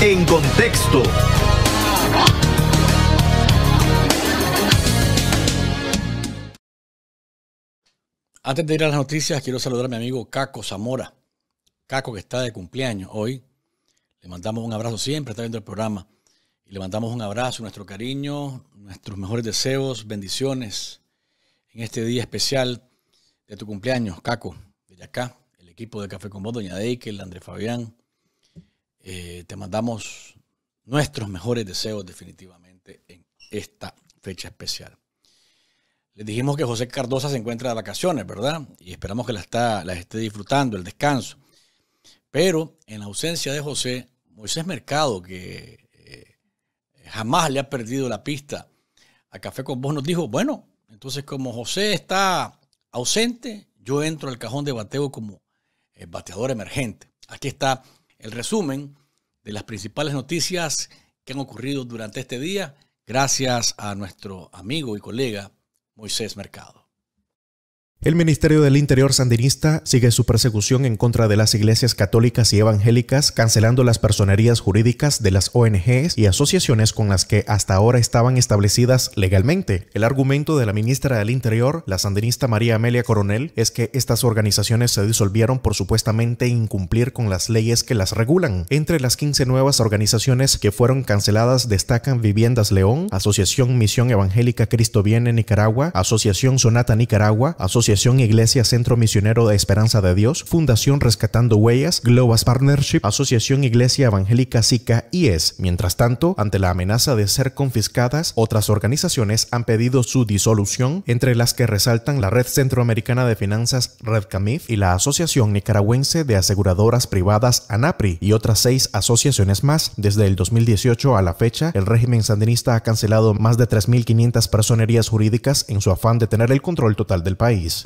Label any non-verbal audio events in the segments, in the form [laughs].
En contexto. Antes de ir a las noticias, quiero saludar a mi amigo Caco Zamora. Caco que está de cumpleaños hoy. Le mandamos un abrazo, siempre está viendo el programa. Y le mandamos un abrazo, nuestro cariño, nuestros mejores deseos, bendiciones en este día especial de tu cumpleaños, Caco, desde acá, el equipo de Café con Vos, Doña Deikel, André Fabián, eh, te mandamos nuestros mejores deseos definitivamente en esta fecha especial. Les dijimos que José Cardosa se encuentra de vacaciones, ¿verdad? Y esperamos que las la esté disfrutando, el descanso. Pero en la ausencia de José, Moisés Mercado, que eh, jamás le ha perdido la pista a Café con Vos, nos dijo, bueno, entonces como José está ausente, yo entro al cajón de bateo como eh, bateador emergente. Aquí está el resumen de las principales noticias que han ocurrido durante este día, gracias a nuestro amigo y colega Moisés Mercado. El Ministerio del Interior sandinista sigue su persecución en contra de las iglesias católicas y evangélicas, cancelando las personerías jurídicas de las ONGs y asociaciones con las que hasta ahora estaban establecidas legalmente. El argumento de la ministra del Interior, la sandinista María Amelia Coronel, es que estas organizaciones se disolvieron por supuestamente incumplir con las leyes que las regulan. Entre las 15 nuevas organizaciones que fueron canceladas destacan Viviendas León, Asociación Misión Evangélica Cristo Viene Nicaragua, Asociación Sonata Nicaragua, Asociación Asociación Iglesia Centro Misionero de Esperanza de Dios, Fundación Rescatando Huellas, Globas Partnership, Asociación Iglesia Evangélica SICA y ES. Mientras tanto, ante la amenaza de ser confiscadas, otras organizaciones han pedido su disolución, entre las que resaltan la Red Centroamericana de Finanzas Red Camif y la Asociación Nicaragüense de Aseguradoras Privadas ANAPRI y otras seis asociaciones más. Desde el 2018 a la fecha, el régimen sandinista ha cancelado más de 3.500 personerías jurídicas en su afán de tener el control total del país.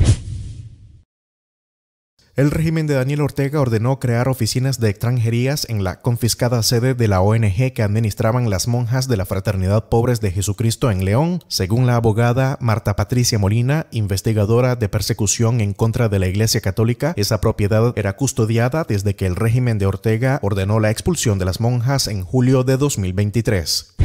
El régimen de Daniel Ortega ordenó crear oficinas de extranjerías en la confiscada sede de la ONG que administraban las monjas de la Fraternidad Pobres de Jesucristo en León, según la abogada Marta Patricia Molina, investigadora de persecución en contra de la Iglesia Católica. Esa propiedad era custodiada desde que el régimen de Ortega ordenó la expulsión de las monjas en julio de 2023.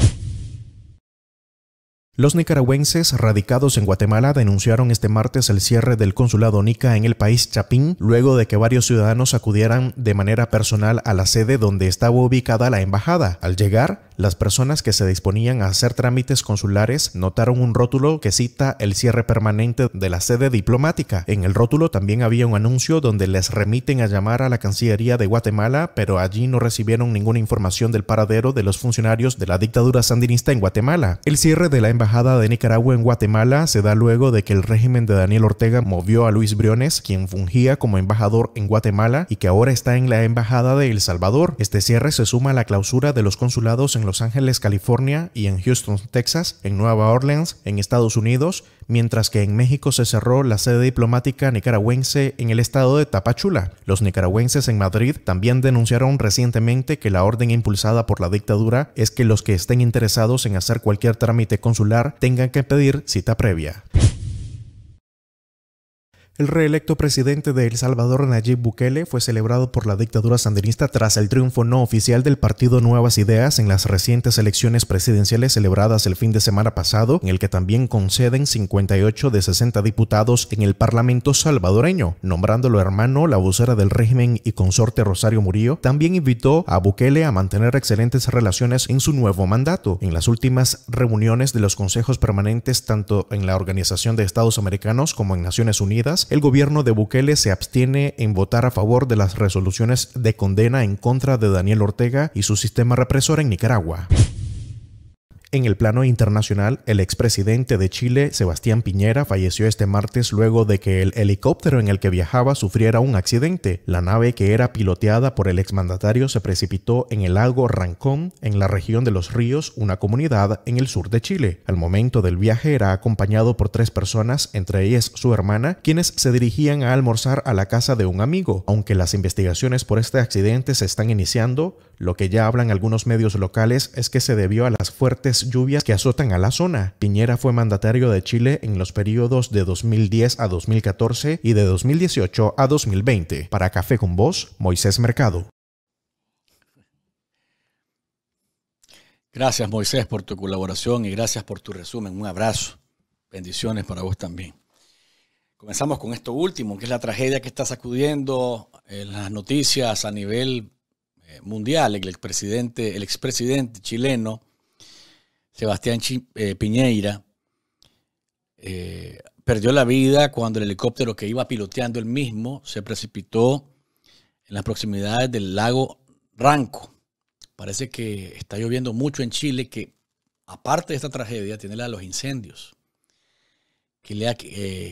Los nicaragüenses radicados en Guatemala denunciaron este martes el cierre del consulado Nica en el país Chapín, luego de que varios ciudadanos acudieran de manera personal a la sede donde estaba ubicada la embajada. Al llegar, las personas que se disponían a hacer trámites consulares notaron un rótulo que cita el cierre permanente de la sede diplomática. En el rótulo también había un anuncio donde les remiten a llamar a la Cancillería de Guatemala, pero allí no recibieron ninguna información del paradero de los funcionarios de la dictadura sandinista en Guatemala. El cierre de la embajada embajada de Nicaragua en Guatemala se da luego de que el régimen de Daniel Ortega movió a Luis Briones, quien fungía como embajador en Guatemala y que ahora está en la embajada de El Salvador. Este cierre se suma a la clausura de los consulados en Los Ángeles, California y en Houston, Texas, en Nueva Orleans, en Estados Unidos, mientras que en México se cerró la sede diplomática nicaragüense en el estado de Tapachula. Los nicaragüenses en Madrid también denunciaron recientemente que la orden impulsada por la dictadura es que los que estén interesados en hacer cualquier trámite consular tengan que pedir cita previa. El reelecto presidente de El Salvador Nayib Bukele fue celebrado por la dictadura sandinista tras el triunfo no oficial del partido Nuevas Ideas en las recientes elecciones presidenciales celebradas el fin de semana pasado, en el que también conceden 58 de 60 diputados en el Parlamento salvadoreño, nombrándolo hermano la vocera del régimen y consorte Rosario Murillo, también invitó a Bukele a mantener excelentes relaciones en su nuevo mandato. En las últimas reuniones de los consejos permanentes tanto en la Organización de Estados Americanos como en Naciones Unidas, el gobierno de Bukele se abstiene en votar a favor de las resoluciones de condena en contra de Daniel Ortega y su sistema represor en Nicaragua. En el plano internacional, el expresidente de Chile, Sebastián Piñera, falleció este martes luego de que el helicóptero en el que viajaba sufriera un accidente. La nave que era piloteada por el exmandatario se precipitó en el lago Rancón, en la región de Los Ríos, una comunidad en el sur de Chile. Al momento del viaje era acompañado por tres personas, entre ellas su hermana, quienes se dirigían a almorzar a la casa de un amigo. Aunque las investigaciones por este accidente se están iniciando, lo que ya hablan algunos medios locales es que se debió a las fuertes lluvias que azotan a la zona. Piñera fue mandatario de Chile en los periodos de 2010 a 2014 y de 2018 a 2020. Para Café con Voz, Moisés Mercado. Gracias Moisés por tu colaboración y gracias por tu resumen. Un abrazo. Bendiciones para vos también. Comenzamos con esto último, que es la tragedia que está sacudiendo eh, las noticias a nivel eh, mundial, el expresidente, el expresidente chileno, Sebastián eh, Piñeira, eh, perdió la vida cuando el helicóptero que iba piloteando él mismo se precipitó en las proximidades del lago Ranco. Parece que está lloviendo mucho en Chile, que aparte de esta tragedia, tiene la de los incendios. Que,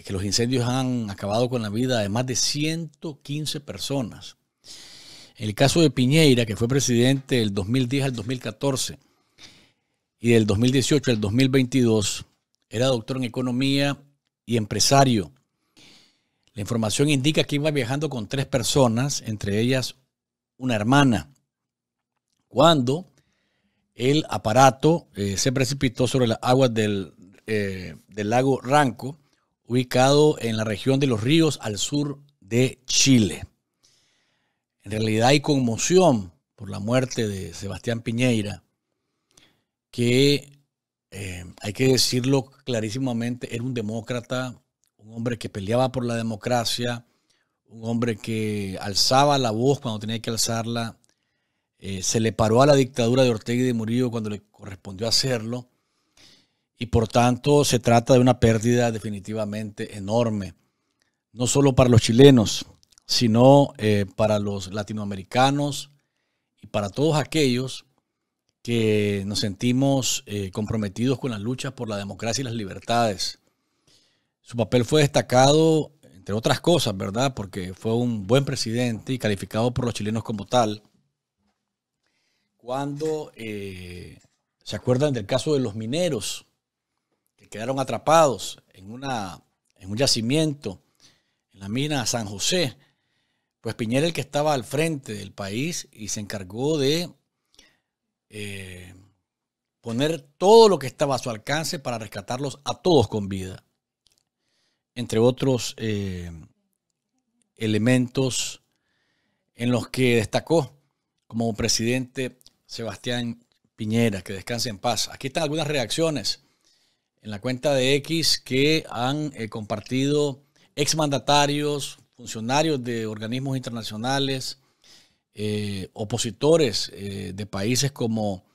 que los incendios han acabado con la vida de más de 115 personas. El caso de Piñeira, que fue presidente del 2010 al 2014 y del 2018 al 2022, era doctor en economía y empresario. La información indica que iba viajando con tres personas, entre ellas una hermana, cuando el aparato eh, se precipitó sobre las aguas eh, del lago Ranco, ubicado en la región de los ríos al sur de Chile. En realidad hay conmoción por la muerte de Sebastián Piñeira, que eh, hay que decirlo clarísimamente, era un demócrata, un hombre que peleaba por la democracia, un hombre que alzaba la voz cuando tenía que alzarla, eh, se le paró a la dictadura de Ortega y de Murillo cuando le correspondió hacerlo, y por tanto se trata de una pérdida definitivamente enorme, no solo para los chilenos, sino eh, para los latinoamericanos y para todos aquellos que nos sentimos eh, comprometidos con las luchas por la democracia y las libertades. Su papel fue destacado, entre otras cosas, ¿verdad? Porque fue un buen presidente y calificado por los chilenos como tal. Cuando eh, se acuerdan del caso de los mineros que quedaron atrapados en, una, en un yacimiento en la mina San José, pues Piñera el que estaba al frente del país y se encargó de eh, poner todo lo que estaba a su alcance para rescatarlos a todos con vida, entre otros eh, elementos en los que destacó como presidente Sebastián Piñera, que descanse en paz. Aquí están algunas reacciones en la cuenta de X que han eh, compartido exmandatarios, funcionarios de organismos internacionales, eh, opositores eh, de países como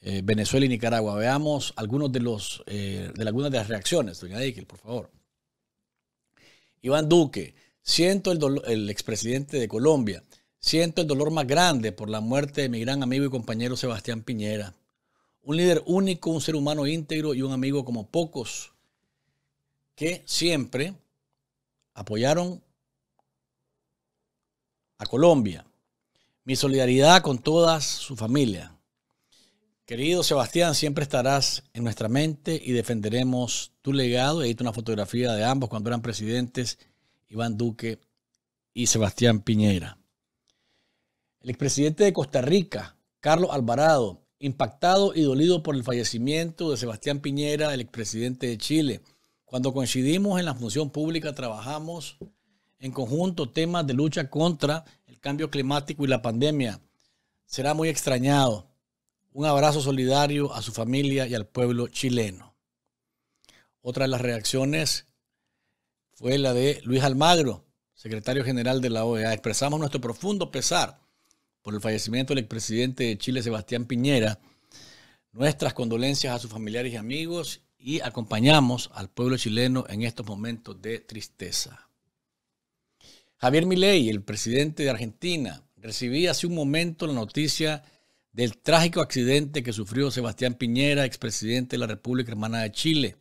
eh, Venezuela y Nicaragua. Veamos algunos de los de algunas de las reacciones, doña Dickel, por favor. Iván Duque, siento el, dolor, el expresidente de Colombia, siento el dolor más grande por la muerte de mi gran amigo y compañero Sebastián Piñera. Un líder único, un ser humano íntegro y un amigo como pocos que siempre apoyaron a Colombia. Mi solidaridad con toda su familia. Querido Sebastián, siempre estarás en nuestra mente y defenderemos tu legado. Edito una fotografía de ambos cuando eran presidentes, Iván Duque y Sebastián Piñera. El expresidente de Costa Rica, Carlos Alvarado, impactado y dolido por el fallecimiento de Sebastián Piñera, el expresidente de Chile. Cuando coincidimos en la función pública, trabajamos en conjunto temas de lucha contra el cambio climático y la pandemia. Será muy extrañado. Un abrazo solidario a su familia y al pueblo chileno. Otra de las reacciones fue la de Luis Almagro, secretario general de la OEA. Expresamos nuestro profundo pesar por el fallecimiento del expresidente de Chile, Sebastián Piñera. Nuestras condolencias a sus familiares y amigos y acompañamos al pueblo chileno en estos momentos de tristeza. Javier Milei, el presidente de Argentina, recibí hace un momento la noticia del trágico accidente que sufrió Sebastián Piñera, expresidente de la República Hermana de Chile.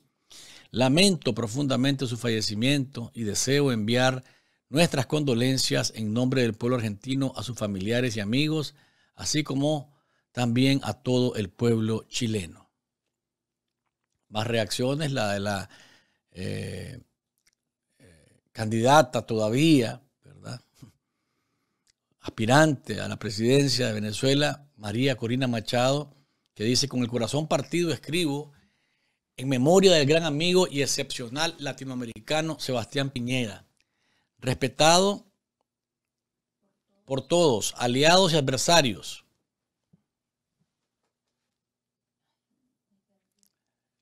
Lamento profundamente su fallecimiento y deseo enviar nuestras condolencias en nombre del pueblo argentino a sus familiares y amigos, así como también a todo el pueblo chileno. Más reacciones, la de la eh, eh, candidata todavía, aspirante a la presidencia de Venezuela, María Corina Machado, que dice, con el corazón partido escribo en memoria del gran amigo y excepcional latinoamericano Sebastián Piñera, respetado por todos, aliados y adversarios.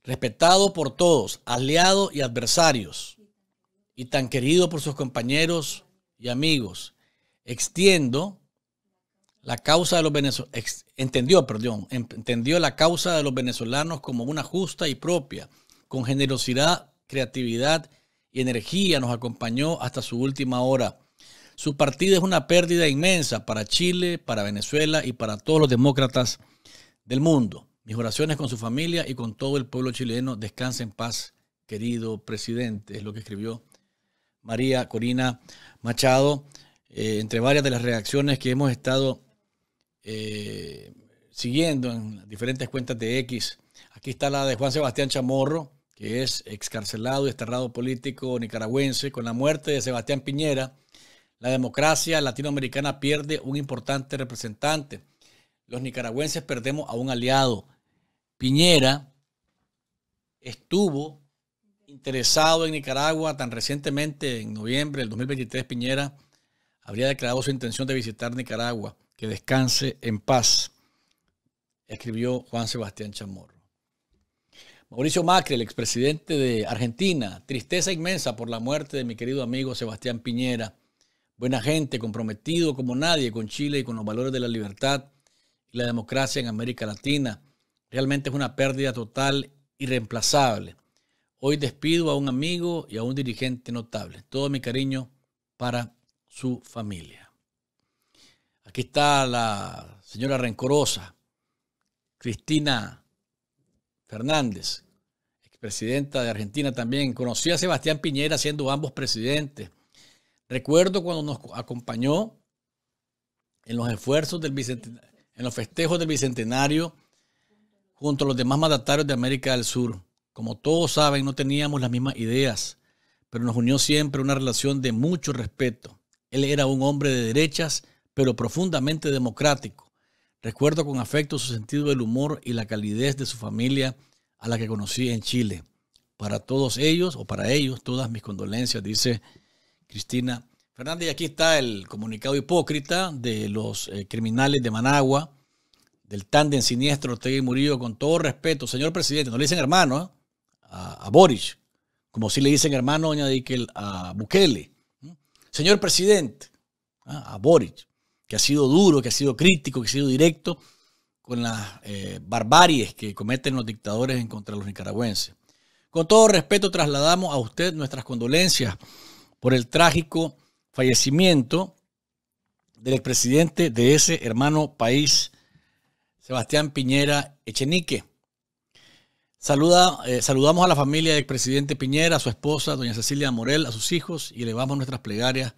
Respetado por todos, aliados y adversarios, y tan querido por sus compañeros y amigos, extiendo la causa de los venezolanos, entendió, em, entendió la causa de los venezolanos como una justa y propia, con generosidad, creatividad y energía nos acompañó hasta su última hora. Su partida es una pérdida inmensa para Chile, para Venezuela y para todos los demócratas del mundo. Mis oraciones con su familia y con todo el pueblo chileno. Descanse en paz, querido presidente, es lo que escribió María Corina Machado. Eh, entre varias de las reacciones que hemos estado eh, siguiendo en diferentes cuentas de X. Aquí está la de Juan Sebastián Chamorro, que es excarcelado y desterrado político nicaragüense. Con la muerte de Sebastián Piñera, la democracia latinoamericana pierde un importante representante. Los nicaragüenses perdemos a un aliado. Piñera estuvo interesado en Nicaragua tan recientemente, en noviembre del 2023, Piñera habría declarado su intención de visitar Nicaragua. Que descanse en paz, escribió Juan Sebastián Chamorro. Mauricio Macri, el expresidente de Argentina, tristeza inmensa por la muerte de mi querido amigo Sebastián Piñera, buena gente, comprometido como nadie con Chile y con los valores de la libertad y la democracia en América Latina. Realmente es una pérdida total, irreemplazable. Hoy despido a un amigo y a un dirigente notable. Todo mi cariño para su familia. Aquí está la señora rencorosa, Cristina Fernández, expresidenta de Argentina también. Conocí a Sebastián Piñera siendo ambos presidentes. Recuerdo cuando nos acompañó en los esfuerzos del bicentenario, en los festejos del bicentenario junto a los demás mandatarios de América del Sur. Como todos saben, no teníamos las mismas ideas, pero nos unió siempre una relación de mucho respeto. Él era un hombre de derechas, pero profundamente democrático. Recuerdo con afecto su sentido del humor y la calidez de su familia a la que conocí en Chile. Para todos ellos, o para ellos, todas mis condolencias, dice Cristina Fernández. Y aquí está el comunicado hipócrita de los eh, criminales de Managua, del tándem siniestro Ortega Murillo. Con todo respeto, señor presidente, no le dicen hermano ¿eh? a, Boric, Boris, como si le dicen hermano doña que a Bukele señor presidente, ¿ah? a Boric, que ha sido duro, que ha sido crítico, que ha sido directo con las eh, barbaries que cometen los dictadores en contra de los nicaragüenses. Con todo respeto, trasladamos a usted nuestras condolencias por el trágico fallecimiento del presidente de ese hermano país, Sebastián Piñera Echenique. Saluda, eh, saludamos a la familia del presidente Piñera, a su esposa, doña Cecilia Morel, a sus hijos y elevamos nuestras plegarias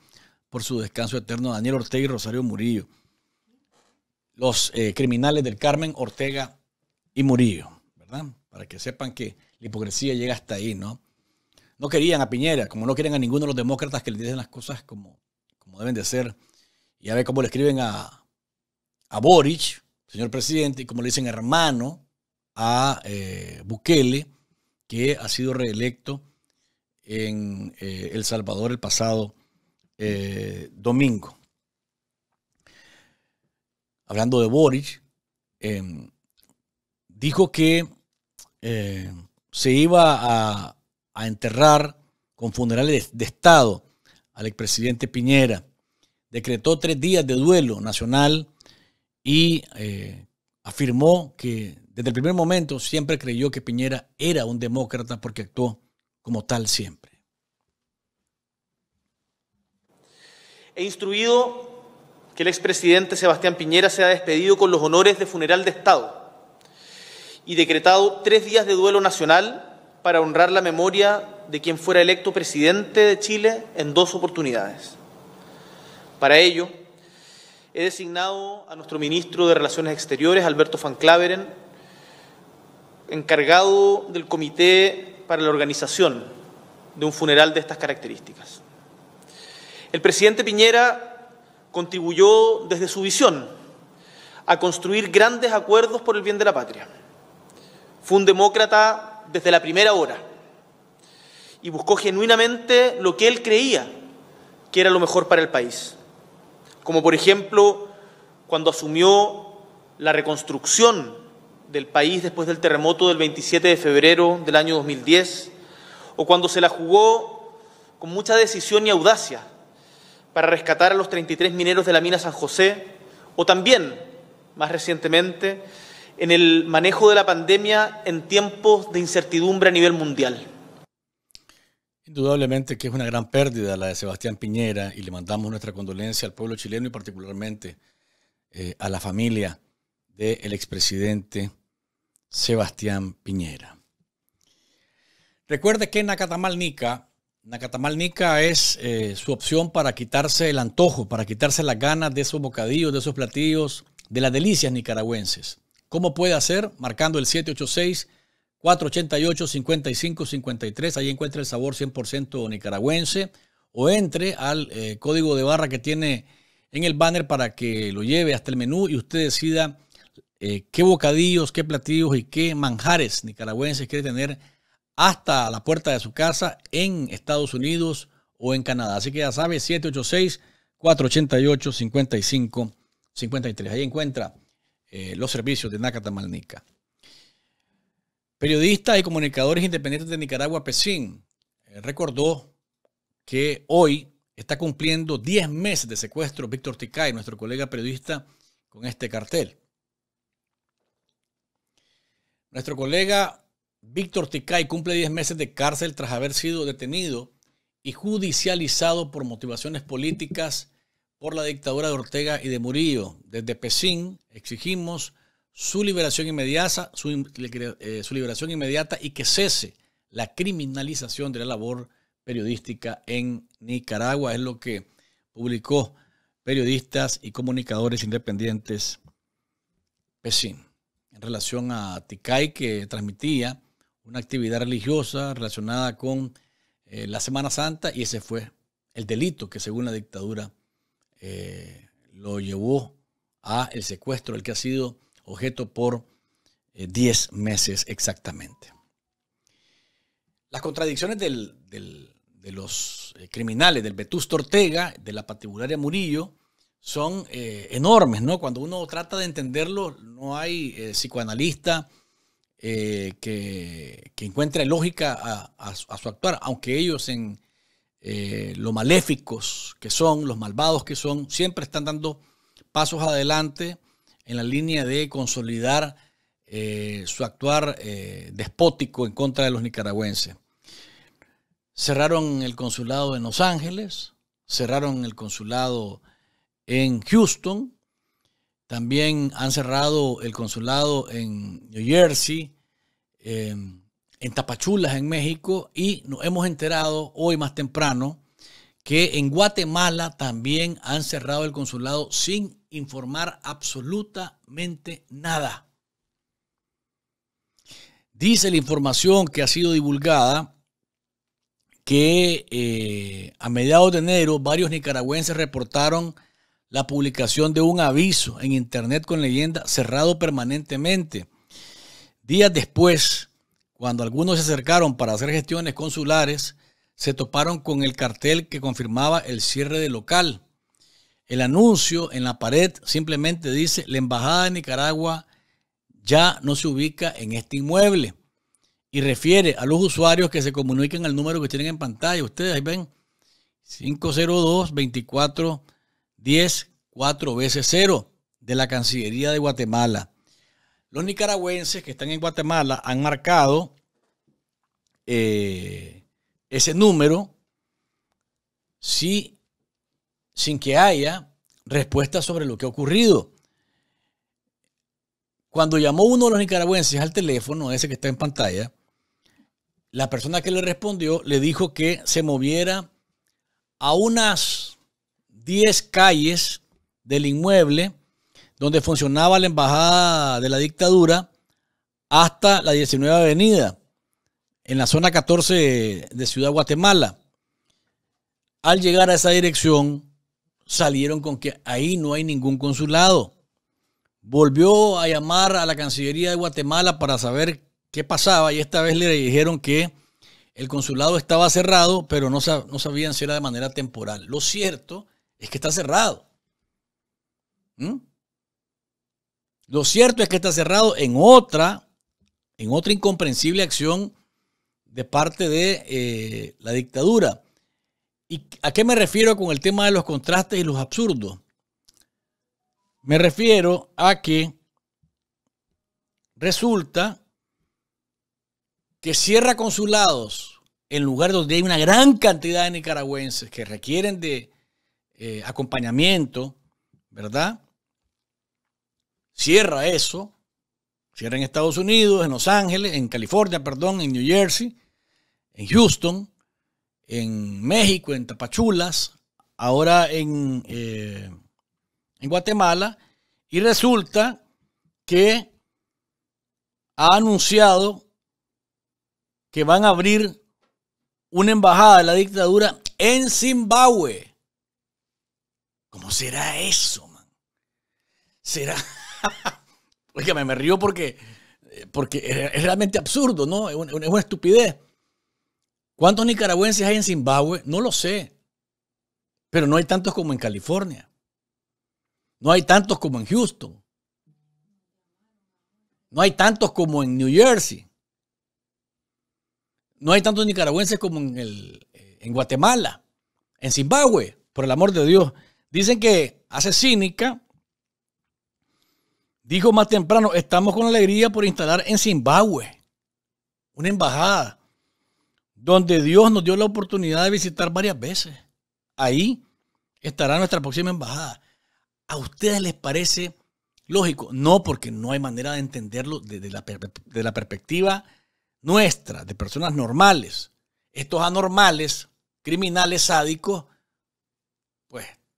por su descanso eterno a Daniel Ortega y Rosario Murillo, los eh, criminales del Carmen Ortega y Murillo, ¿verdad? Para que sepan que la hipocresía llega hasta ahí, ¿no? No querían a Piñera, como no quieren a ninguno de los demócratas que le dicen las cosas como, como deben de ser. Y a ver cómo le escriben a, a Boric, señor presidente, y como le dicen hermano, a eh, Bukele, que ha sido reelecto en eh, El Salvador el pasado eh, domingo. Hablando de Boric, em, dijo que se iba a, enterrar con funerales de, de Estado al expresidente Piñera. Decretó tres días de duelo nacional y afirmó que desde el primer momento siempre creyó que Piñera era un demócrata porque actuó como tal siempre. He instruido que el expresidente Sebastián Piñera sea despedido con los honores de funeral de Estado y decretado tres días de duelo nacional para honrar la memoria de quien fuera electo presidente de Chile en dos oportunidades. Para ello, he designado a nuestro ministro de Relaciones Exteriores, Alberto Van Claveren, encargado del comité para la organización de un funeral de estas características. El presidente Piñera contribuyó desde su visión a construir grandes acuerdos por el bien de la patria. Fue un demócrata desde la primera hora y buscó genuinamente lo que él creía que era lo mejor para el país. Como por ejemplo, cuando asumió la reconstrucción del país después del terremoto del 27 de febrero del año 2010, o cuando se la jugó con mucha decisión y audacia para rescatar a los 33 mineros de la mina San José, o también, más recientemente, en el manejo de la pandemia en tiempos de incertidumbre a nivel mundial. Indudablemente que es una gran pérdida la de Sebastián Piñera y le mandamos nuestra condolencia al pueblo chileno y particularmente eh, a la familia del de expresidente Sebastián Piñera. Recuerde que Nacatamal Nica, es eh, su opción para quitarse el antojo, para quitarse las ganas de esos bocadillos, de esos platillos, de las delicias nicaragüenses. ¿Cómo puede hacer? Marcando el 786-488-5553. Ahí encuentra el sabor 100% nicaragüense. O entre al eh, código de barra que tiene en el banner para que lo lleve hasta el menú y usted decida eh, qué bocadillos, qué platillos y qué manjares nicaragüenses quiere tener hasta la puerta de su casa en Estados Unidos o en Canadá. Así que ya sabe, 786-488-5553. Ahí encuentra eh, los servicios de Malnica. Periodista y comunicadores independientes de Nicaragua, Pesín, eh, recordó que hoy está cumpliendo 10 meses de secuestro Víctor Ticay, nuestro colega periodista, con este cartel. Nuestro colega Víctor Ticay cumple 10 meses de cárcel tras haber sido detenido y judicializado por motivaciones políticas por la dictadura de Ortega y de Murillo. Desde Pesín exigimos su liberación inmediata, su, eh, su liberación inmediata y que cese la criminalización de la labor periodística en Nicaragua. Es lo que publicó periodistas y comunicadores independientes Pesín en relación a Ticay que transmitía una actividad religiosa relacionada con eh, la Semana Santa y ese fue el delito que según la dictadura eh, lo llevó a el secuestro, el que ha sido objeto por 10 eh, meses exactamente. Las contradicciones de los criminales, del Vetusto Ortega, de la patibularia Murillo, son eh, enormes, ¿no? Cuando uno trata de entenderlo, no hay eh, psicoanalista eh, que, que, encuentre lógica a, a, su actuar, aunque ellos en lo maléficos que son, los malvados que son, siempre están dando pasos adelante en la línea de consolidar su actuar despótico en contra de los nicaragüenses. Cerraron el consulado en Los Ángeles, cerraron el consulado en Houston, también han cerrado el consulado en New Jersey, em, en Tapachulas, en México, y nos hemos enterado hoy más temprano que en Guatemala también han cerrado el consulado sin informar absolutamente nada. Dice la información que ha sido divulgada que eh, a mediados de enero varios nicaragüenses reportaron la publicación de un aviso en Internet con leyenda cerrado permanentemente. Días después, cuando algunos se acercaron para hacer gestiones consulares, se toparon con el cartel que confirmaba el cierre del local. El anuncio en la pared simplemente dice, la Embajada de Nicaragua ya no se ubica en este inmueble. Y refiere a los usuarios que se comuniquen al número que tienen en pantalla. Ustedes ahí ven 502 24 10, 4 veces 0 de la Cancillería de Guatemala. Los nicaragüenses que están en Guatemala han marcado eh, ese número sin que haya respuesta sobre lo que ha ocurrido. Cuando llamó uno de los nicaragüenses al teléfono, ese que está en pantalla, la persona que le respondió le dijo que se moviera a unas 10 calles del inmueble donde funcionaba la embajada de la dictadura hasta la 19 Avenida, en la zona 14 de Ciudad Guatemala. Al llegar a esa dirección, salieron con que ahí no hay ningún consulado. Volvió a llamar a la Cancillería de Guatemala para saber qué pasaba y esta vez le dijeron que el consulado estaba cerrado, pero no, sabían si era de manera temporal. Lo cierto es que está cerrado. ¿Mm? Lo cierto es que está cerrado en otra, en otra incomprensible acción de parte de eh, la dictadura. ¿Y a qué me refiero con el tema de los contrastes y los absurdos? Me refiero a que resulta que cierra consulados en lugares donde hay una gran cantidad de nicaragüenses que requieren de eh, acompañamiento, ¿verdad? Cierra eso, cierra en Estados Unidos, en Los Ángeles, en California, perdón, en New Jersey, en Houston, en México, en Tapachulas, ahora en, eh, en Guatemala, y resulta que ha anunciado que van a abrir una embajada de la dictadura en Zimbabue. ¿Cómo será eso, man? Será. Oiga, [laughs] me río porque, eh, porque es realmente absurdo, ¿no? Es una, estupidez. ¿Cuántos nicaragüenses hay en Zimbabue? No lo sé. Pero no hay tantos como en California. No hay tantos como en Houston. No hay tantos como en New Jersey. No hay tantos nicaragüenses como en, eh, en Guatemala, en Zimbabue, por el amor de Dios. Dicen que hace cínica. Dijo más temprano, estamos con alegría por instalar en Zimbabue una embajada donde Dios nos dio la oportunidad de visitar varias veces. Ahí estará nuestra próxima embajada. ¿A ustedes les parece lógico? No, porque no hay manera de entenderlo desde la, de la perspectiva nuestra, de personas normales. Estos anormales, criminales sádicos,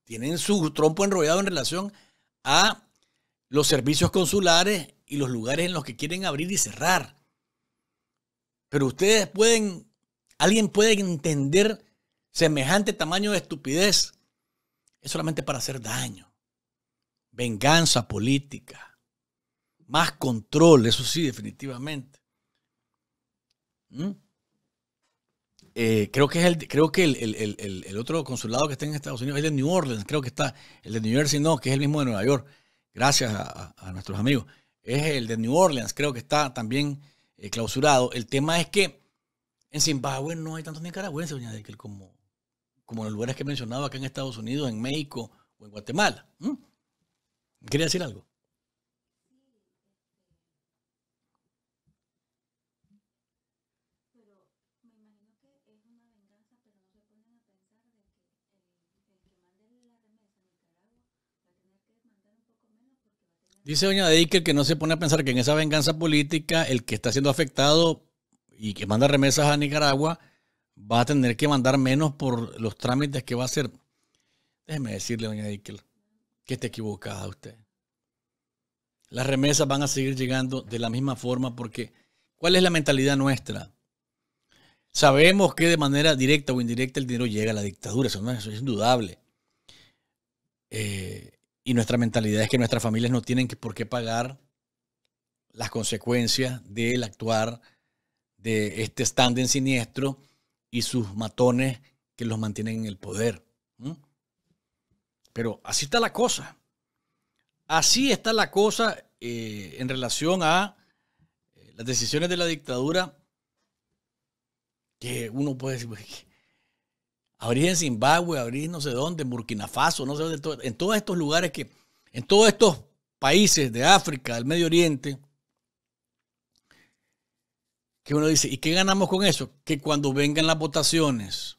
tienen su trompo enrollado en relación a los servicios consulares y los lugares en los que quieren abrir y cerrar. Pero ustedes pueden, alguien puede entender semejante tamaño de estupidez. Es solamente para hacer daño. Venganza política. Más control, eso sí, definitivamente. ¿Mm? Eh, creo que es el, creo que el, otro consulado que está en Estados Unidos, el de New Orleans, creo que está, el de New Jersey no, que es el mismo de Nueva York, gracias a, nuestros amigos. Es el de New Orleans, creo que está también eh, clausurado. El tema es que en Zimbabue no hay tantos nicaragüenses, doña Dekel, como, como los lugares que mencionaba acá en Estados Unidos, en México o en Guatemala. ¿Quería decir algo? Dice doña Deikel que no se pone a pensar que en esa venganza política el que está siendo afectado y que manda remesas a Nicaragua va a tener que mandar menos por los trámites que va a hacer. Déjeme decirle, doña Deikel, que está equivocada usted. Las remesas van a seguir llegando de la misma forma porque ¿cuál es la mentalidad nuestra? Sabemos que de manera directa o indirecta el dinero llega a la dictadura, eso, eso es indudable. Eh, y nuestra mentalidad es que nuestras familias no tienen por qué pagar las consecuencias del actuar de este stand en siniestro y sus matones que los mantienen en el poder. Pero así está la cosa. Así está la cosa eh, en relación a eh, las decisiones de la dictadura que uno puede decir, abrir en Zimbabue, abrir no sé dónde, en Burkina Faso, no sé dónde, en, en todos estos lugares que, en todos estos países de África, del Medio Oriente, que uno dice, ¿y qué ganamos con eso? Que cuando vengan las votaciones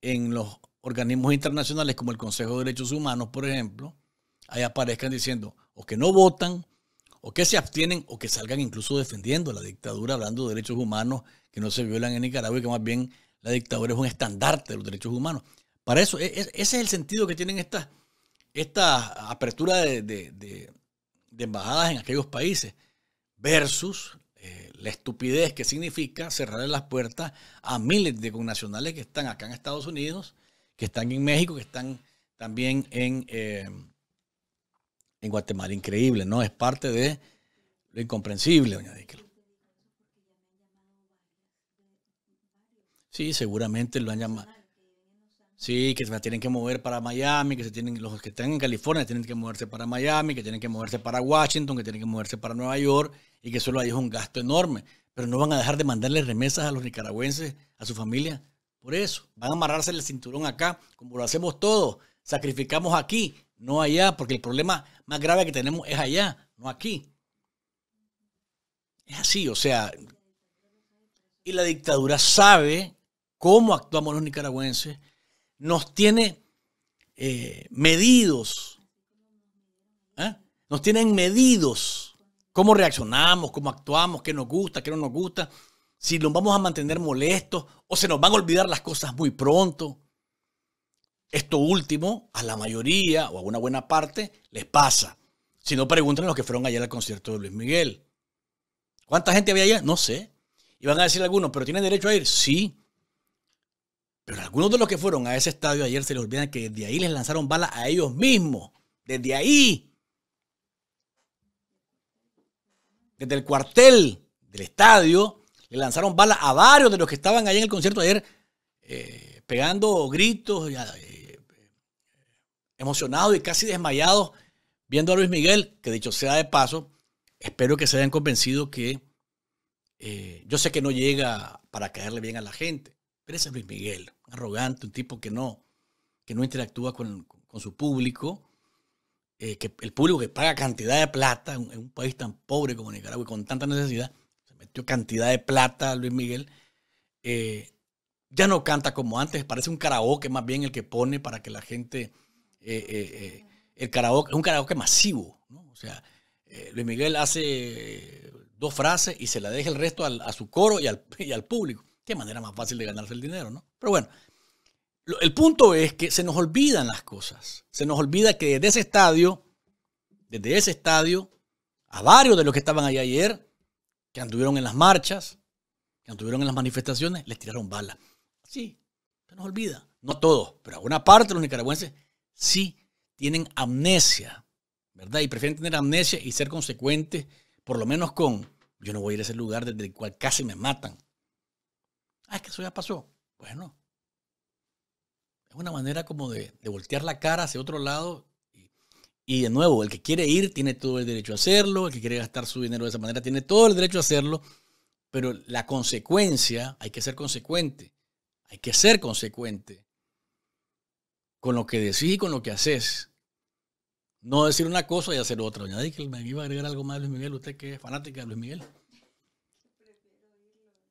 en los organismos internacionales como el Consejo de Derechos Humanos, por ejemplo, ahí aparezcan diciendo o que no votan, o que se abstienen, o que salgan incluso defendiendo la dictadura, hablando de derechos humanos que no se violan en Nicaragua y que más bien la dictadura es un estandarte de los derechos humanos. Para eso, e, e, ese es el sentido que tienen estas esta apertura de, embajadas en aquellos países versus eh, la estupidez que significa cerrar las puertas a miles de connacionales que están acá en Estados Unidos, que están en México, que están también en, eh, en Guatemala. Increíble, ¿no? Es parte de lo incomprensible, doña Sí, seguramente lo han llamado. Sí, que se tienen que mover para Miami, que se tienen, los que están en California tienen que moverse para Miami, que tienen que moverse para Washington, que tienen que moverse para Nueva York, y que solo ahí es un gasto enorme. Pero no van a dejar de mandarle remesas a los nicaragüenses, a su familia, por eso. Van a amarrarse el cinturón acá, como lo hacemos todos. Sacrificamos aquí, no allá, porque el problema más grave que tenemos es allá, no aquí. Es así, o sea. Y la dictadura sabe cómo actuamos los nicaragüenses, nos tiene eh, medidos, ¿eh? nos tienen medidos cómo reaccionamos, cómo actuamos, qué nos gusta, qué no nos gusta, si nos vamos a mantener molestos o se nos van a olvidar las cosas muy pronto. Esto último, a la mayoría o a una buena parte, les pasa. Si no, preguntan a los que fueron ayer al concierto de Luis Miguel. ¿Cuánta gente había allá? No sé. Y van a decir algunos, ¿pero tienen derecho a ir? Sí. Pero algunos de los que fueron a ese estadio ayer se les olvida que desde ahí les lanzaron balas a ellos mismos. Desde ahí. Desde el cuartel del estadio le lanzaron balas a varios de los que estaban ahí en el concierto ayer eh, pegando gritos, eh, emocionados y casi desmayados viendo a Luis Miguel, que dicho sea de paso, espero que se hayan convencido que eh, yo sé que no llega para caerle bien a la gente, pero ese es Luis Miguel arrogante, un tipo que no, que no interactúa con, su público, eh, que el público que paga cantidad de plata en un, país tan pobre como Nicaragua y con tanta necesidad, se metió cantidad de plata a Luis Miguel, eh, ya no canta como antes, parece un karaoke más bien el que pone para que la gente... Eh, el karaoke es un karaoke masivo, O sea, Luis Miguel hace dos frases y se la deja el resto a su coro y al, y al público. Qué manera más fácil de ganarse el dinero, ¿no? Pero bueno, el punto es que se nos olvidan las cosas. Se nos olvida que desde ese estadio, desde ese estadio, a varios de los que estaban ahí ayer, que anduvieron en las marchas, que anduvieron en las manifestaciones, les tiraron balas. Sí, se nos olvida. No todos, pero alguna parte de los nicaragüenses sí tienen amnesia, ¿verdad? Y prefieren tener amnesia y ser consecuentes, por lo menos con, yo no voy a ir a ese lugar desde el cual casi me matan. Ah, es que eso ya pasó. Bueno, es una manera como de, voltear la cara hacia otro lado. Y, de nuevo, el que quiere ir tiene todo el derecho a hacerlo, el que quiere gastar su dinero de esa manera tiene todo el derecho a hacerlo, pero la consecuencia, hay que ser consecuente, hay que ser consecuente con lo que decís y con lo que haces. No decir una cosa y hacer otra. Nadie que me iba a agregar algo más, Luis Miguel, usted que es fanática de Luis Miguel.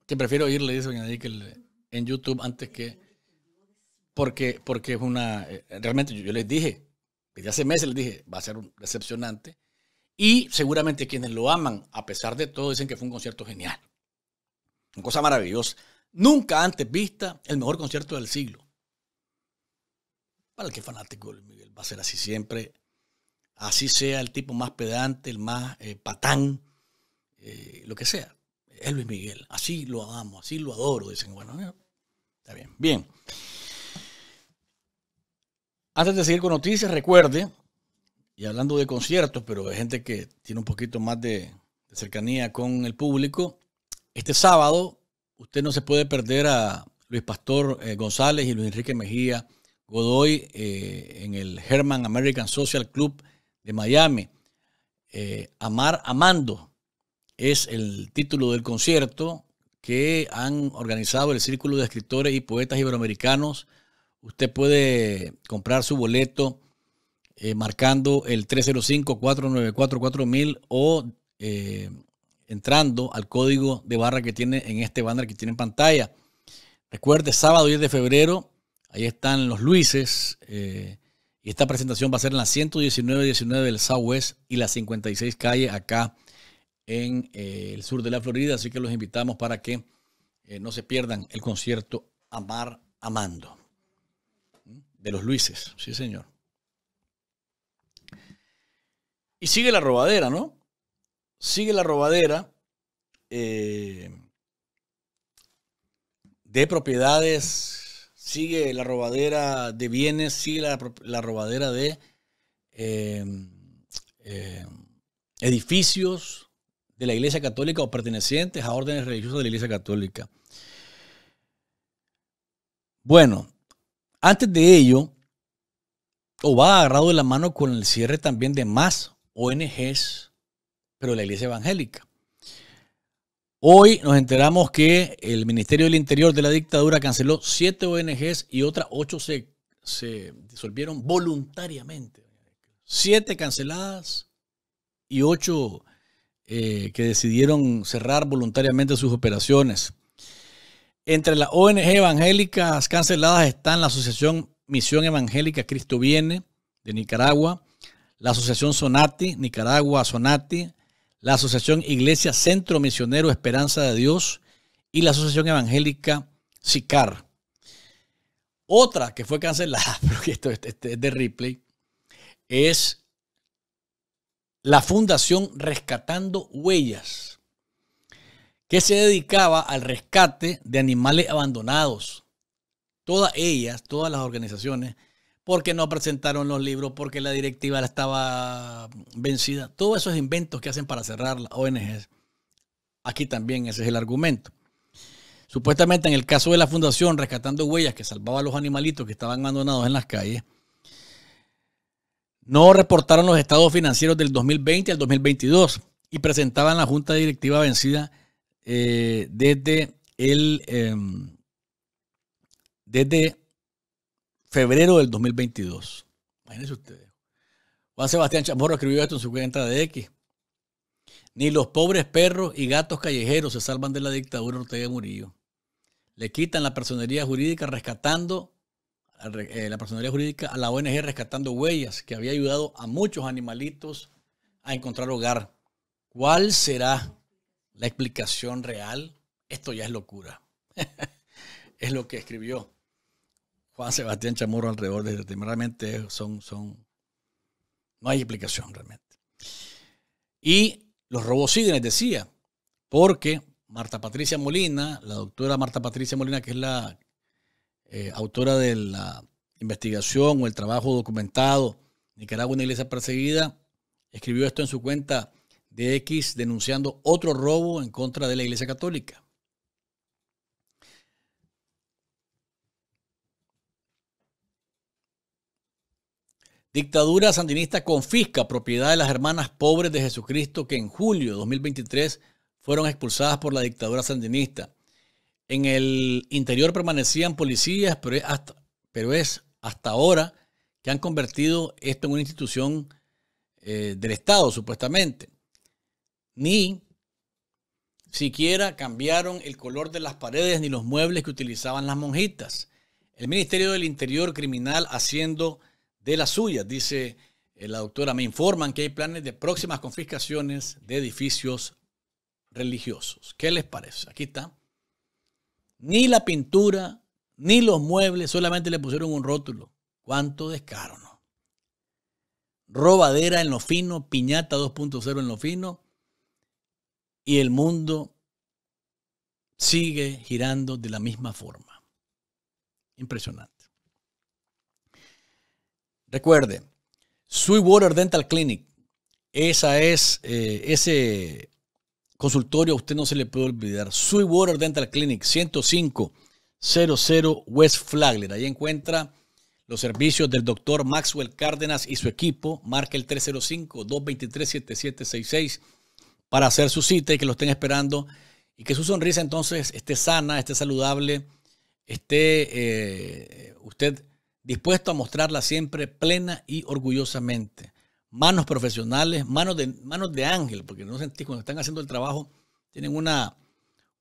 Que prefiero oírle eso que en YouTube antes que... Porque, porque es una... Eh, realmente yo, les dije, desde hace meses les dije, va a ser un decepcionante. Y seguramente quienes lo aman, a pesar de todo, dicen que fue un concierto genial. Una cosa maravillosa. Nunca antes vista, el mejor concierto del siglo. Para el que fanático Miguel, va a ser así siempre. Así sea el tipo más pedante, el más eh, patán, eh, lo que sea es Luis Miguel. Así lo amo, así lo adoro. Dicen, bueno, eh, está bien. Bien. Antes de seguir con noticias, recuerde, y hablando de conciertos, pero de gente que tiene un poquito más de, cercanía con el público, este sábado usted no se puede perder a Luis Pastor eh, González y Luis Enrique Mejía Godoy eh, en el Herman American Social Club de Miami. Amar Amando es el título del concierto que han organizado el Círculo de Escritores y Poetas Iberoamericanos. Usted puede comprar su boleto eh, marcando el 305-494-4000 o eh, entrando al código de barra que tiene en este banner que tiene en pantalla. Recuerde, sábado 10 de febrero, ahí están los Luises. Eh, y esta presentación va a ser en la 119-19 del Southwest y la 56 calle acá en eh, el sur de la Florida, así que los invitamos para que eh, no se pierdan el concierto Amar Amando de los Luises, sí señor. Y sigue la robadera, ¿no? Sigue la robadera eh, de propiedades, sigue la robadera de bienes, sigue la, la robadera de edificios, de la Iglesia Católica o pertenecientes a órdenes religiosas de la Iglesia Católica. Bueno, antes de ello, o va agarrado de la mano con el cierre también de más ONGs, pero de la Iglesia Evangélica. Hoy nos enteramos que el Ministerio del Interior de la dictadura canceló siete ONGs y otras ocho se, se disolvieron voluntariamente. Siete canceladas y ocho eh, que decidieron cerrar voluntariamente sus operaciones. Entre las ONG evangélicas canceladas están la Asociación Misión Evangélica Cristo Viene de Nicaragua, la Asociación Sonati, Nicaragua Sonati, la Asociación Iglesia Centro Misionero Esperanza de Dios y la Asociación Evangélica SICAR. Otra que fue cancelada, [laughs] pero que esto este es de replay, es la Fundación Rescatando Huellas, que se dedicaba al rescate de animales abandonados. Todas ellas, todas las organizaciones, porque no presentaron los libros, porque la directiva estaba vencida. Todos esos inventos que hacen para cerrar las ONGs. Aquí también ese es el argumento. Supuestamente en el caso de la Fundación Rescatando Huellas, que salvaba a los animalitos que estaban abandonados en las calles, no reportaron los estados financieros del 2020 al 2022 y presentaban la junta directiva vencida eh, desde em, desde febrero del 2022. Imagínense ustedes. Juan Sebastián Chamorro escribió esto en su cuenta de X. Ni los pobres perros y gatos callejeros se salvan de la dictadura Ortega Murillo. Le quitan la personería jurídica rescatando eh, la personalidad jurídica a la ONG Rescatando Huellas, que había ayudado a muchos animalitos a encontrar hogar. ¿Cuál será la explicación real? Esto ya es locura. [laughs] es lo que escribió Juan Sebastián Chamorro alrededor de este tema. Realmente son, son, no hay explicación realmente. Y los robos les decía, porque Marta Patricia Molina, la doctora Marta Patricia Molina, que es la eh, autora de la investigación o el trabajo documentado Nicaragua, una iglesia perseguida, escribió esto en su cuenta de X denunciando otro robo en contra de la iglesia católica. Dictadura sandinista confisca propiedad de las hermanas pobres de Jesucristo que en julio de 2023 fueron expulsadas por la dictadura sandinista. En el interior permanecían policías, pero es hasta, ahora que han convertido esto en una institución eh, del Estado, supuestamente. Ni siquiera cambiaron el color de las paredes ni los muebles que utilizaban las monjitas. El Ministerio del Interior Criminal haciendo de las suyas, dice eh, la doctora. Me informan que hay planes de próximas confiscaciones de edificios religiosos. ¿Qué les parece? Aquí está. Ni la pintura, ni los muebles, solamente le pusieron un rótulo. ¿Cuánto descaro, Robadera en lo fino, piñata 2.0 en lo fino. Y el mundo sigue girando de la misma forma. Impresionante. Recuerde, Sweetwater Dental Clinic. Esa es, eh, ese consultorio usted no se le puede olvidar. Sweetwater Dental Clinic, 105-00 West Flagler. Ahí encuentra los servicios del doctor Maxwell Cárdenas y su equipo. Marque el 305-223-7766 para hacer su cita y que lo estén esperando. Y que su sonrisa entonces esté sana, esté saludable, esté eh, usted dispuesto a mostrarla siempre plena y orgullosamente manos profesionales, manos de, manos de ángel, porque cuando están haciendo el trabajo, tienen una,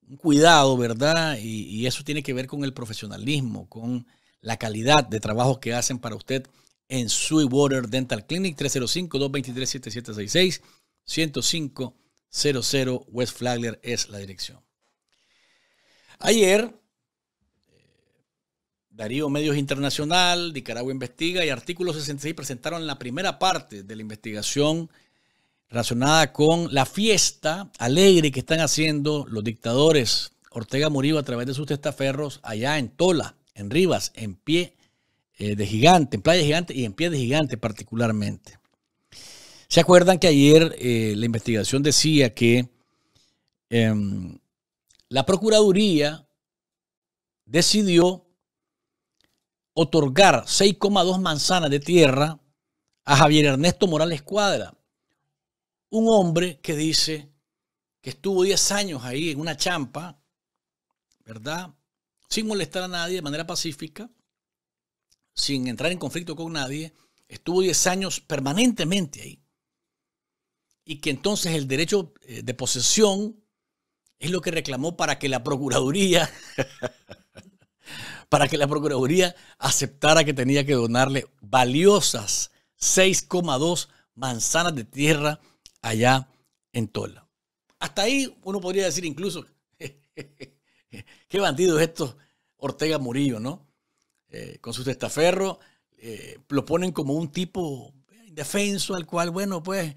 un cuidado, ¿verdad? Y, eso tiene que ver con el profesionalismo, con la calidad de trabajo que hacen para usted en Sweetwater Dental Clinic 305-223-7766, 105-00 West Flagler es la dirección. Ayer Darío Medios Internacional, Nicaragua Investiga y Artículo 66 presentaron la primera parte de la investigación relacionada con la fiesta alegre que están haciendo los dictadores Ortega Murillo a través de sus testaferros allá en Tola, en Rivas, en pie eh, de gigante, en playa gigante y en pie de gigante particularmente. ¿Se acuerdan que ayer eh, la investigación decía que em, la Procuraduría decidió otorgar 6,2 manzanas de tierra a Javier Ernesto Morales Cuadra, un hombre que dice que estuvo 10 años ahí en una champa, ¿verdad? Sin molestar a nadie de manera pacífica, sin entrar en conflicto con nadie, estuvo 10 años permanentemente ahí. Y que entonces el derecho eh, de posesión es lo que reclamó para que la Procuraduría [laughs] para que la Procuraduría aceptara que tenía que donarle valiosas 6,2 manzanas de tierra allá en Tola. Hasta ahí uno podría decir incluso, [laughs] qué es estos Ortega Murillo, ¿no? Eh, con sus testaferros, eh, lo ponen como un tipo eh, indefenso al cual, bueno, pues,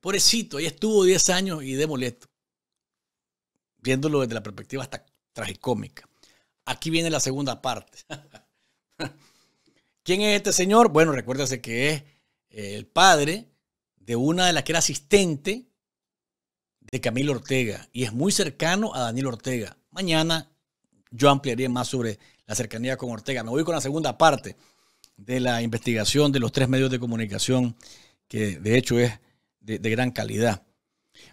pobrecito, ahí estuvo 10 años y de molesto. Viéndolo desde la perspectiva hasta tragicómica. Aquí viene la segunda parte. [laughs] ¿Quién es este señor? Bueno, recuérdese que es eh, el padre de una de las que era asistente de Camilo Ortega y es muy cercano a Daniel Ortega. Mañana yo ampliaré más sobre la cercanía con Ortega. Me voy con la segunda parte de la investigación de los tres medios de comunicación, que de hecho es de, gran calidad.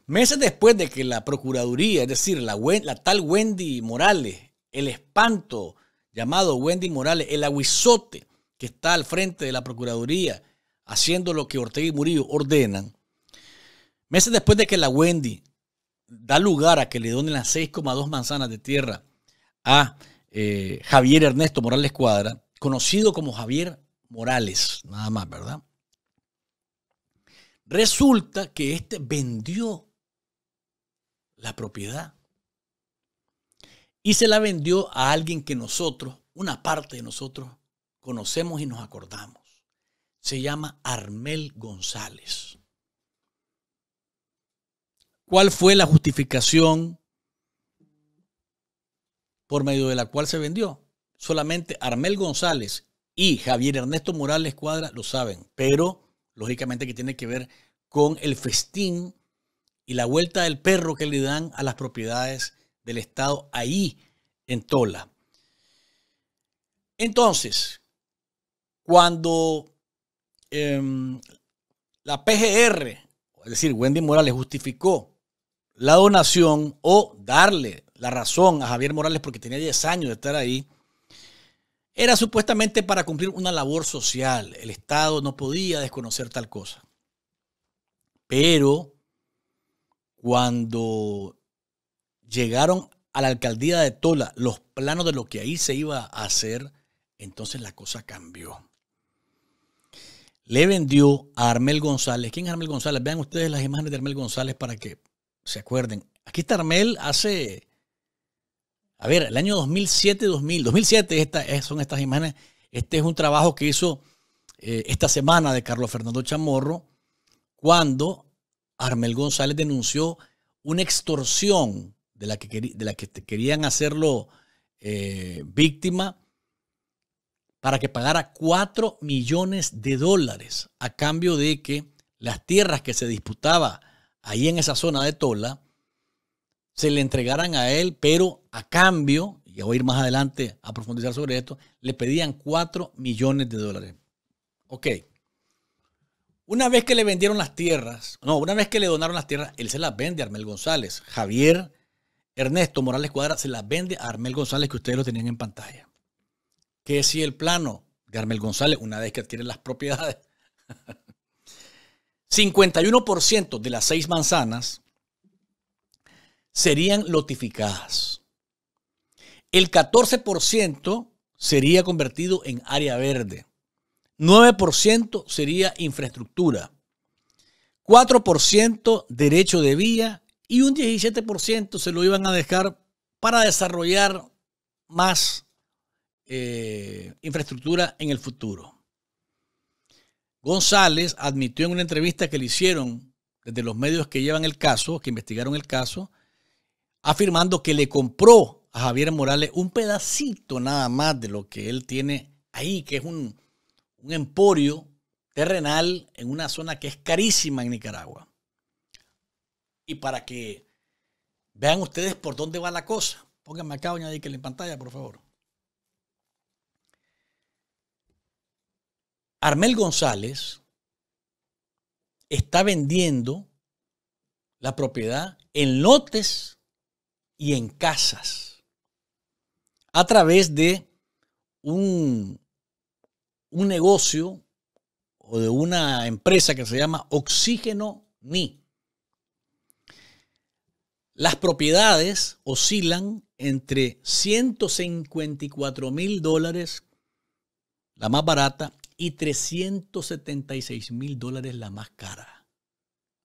Meses después de que la Procuraduría, es decir, la, la tal Wendy Morales, el espanto llamado Wendy Morales, el aguizote que está al frente de la Procuraduría haciendo lo que Ortega y Murillo ordenan, meses después de que la Wendy da lugar a que le donen las 6,2 manzanas de tierra a eh, Javier Ernesto Morales Cuadra, conocido como Javier Morales, nada más, ¿verdad? Resulta que este vendió la propiedad y se la vendió a alguien que nosotros, una parte de nosotros, conocemos y nos acordamos. Se llama Armel González. ¿Cuál fue la justificación por medio de la cual se vendió? Solamente Armel González y Javier Ernesto Morales Cuadra lo saben, pero lógicamente que tiene que ver con el festín y la vuelta del perro que le dan a las propiedades del Estado ahí en Tola. Entonces, cuando em, la PGR, es decir, Wendy Morales justificó la donación o darle la razón a Javier Morales porque tenía 10 años de estar ahí, era supuestamente para cumplir una labor social. El Estado no podía desconocer tal cosa. Pero cuando llegaron a la alcaldía de Tola los planos de lo que ahí se iba a hacer, entonces la cosa cambió. Le vendió a Armel González. ¿Quién es Armel González? Vean ustedes las imágenes de Armel González para que se acuerden. Aquí está Armel hace, a ver, el año 2007, 2000, 2007 son estas imágenes. Este es un trabajo que hizo eh, esta semana de Carlos Fernando Chamorro, cuando Armel González denunció una extorsión de la que, de la que querían hacerlo eh, víctima para que pagara 4 millones de dólares a cambio de que las tierras que se disputaba ahí en esa zona de Tola se le entregaran a él, pero a cambio, y voy a ir más adelante a profundizar sobre esto, le pedían 4 millones de dólares. Ok. Una vez que le vendieron las tierras, no, una vez que le donaron las tierras, él se las vende a Armel González. Javier Ernesto Morales Cuadra se las vende a Armel González, que ustedes lo tenían en pantalla. Que si el plano de Armel González, una vez que adquiere las propiedades, 51% [laughs] de las seis manzanas serían lotificadas. El 14% sería convertido en área verde. 9% sería infraestructura. 4% derecho de vía y un 17% se lo iban a dejar para desarrollar más eh, infraestructura en el futuro. González admitió en una entrevista que le hicieron desde los medios que llevan el caso, que investigaron el caso, afirmando que le compró a Javier Morales un pedacito nada más de lo que él tiene ahí, que es un emporio terrenal en una zona que es carísima en Nicaragua y para que vean ustedes por dónde va la cosa. Pónganme acá, doña que en pantalla, por favor. Armel González está vendiendo la propiedad en lotes y en casas a través de un, un negocio o de una empresa que se llama Oxígeno Ni. Las propiedades oscilan entre 154 mil dólares, la más barata, y 376 mil dólares, la más cara.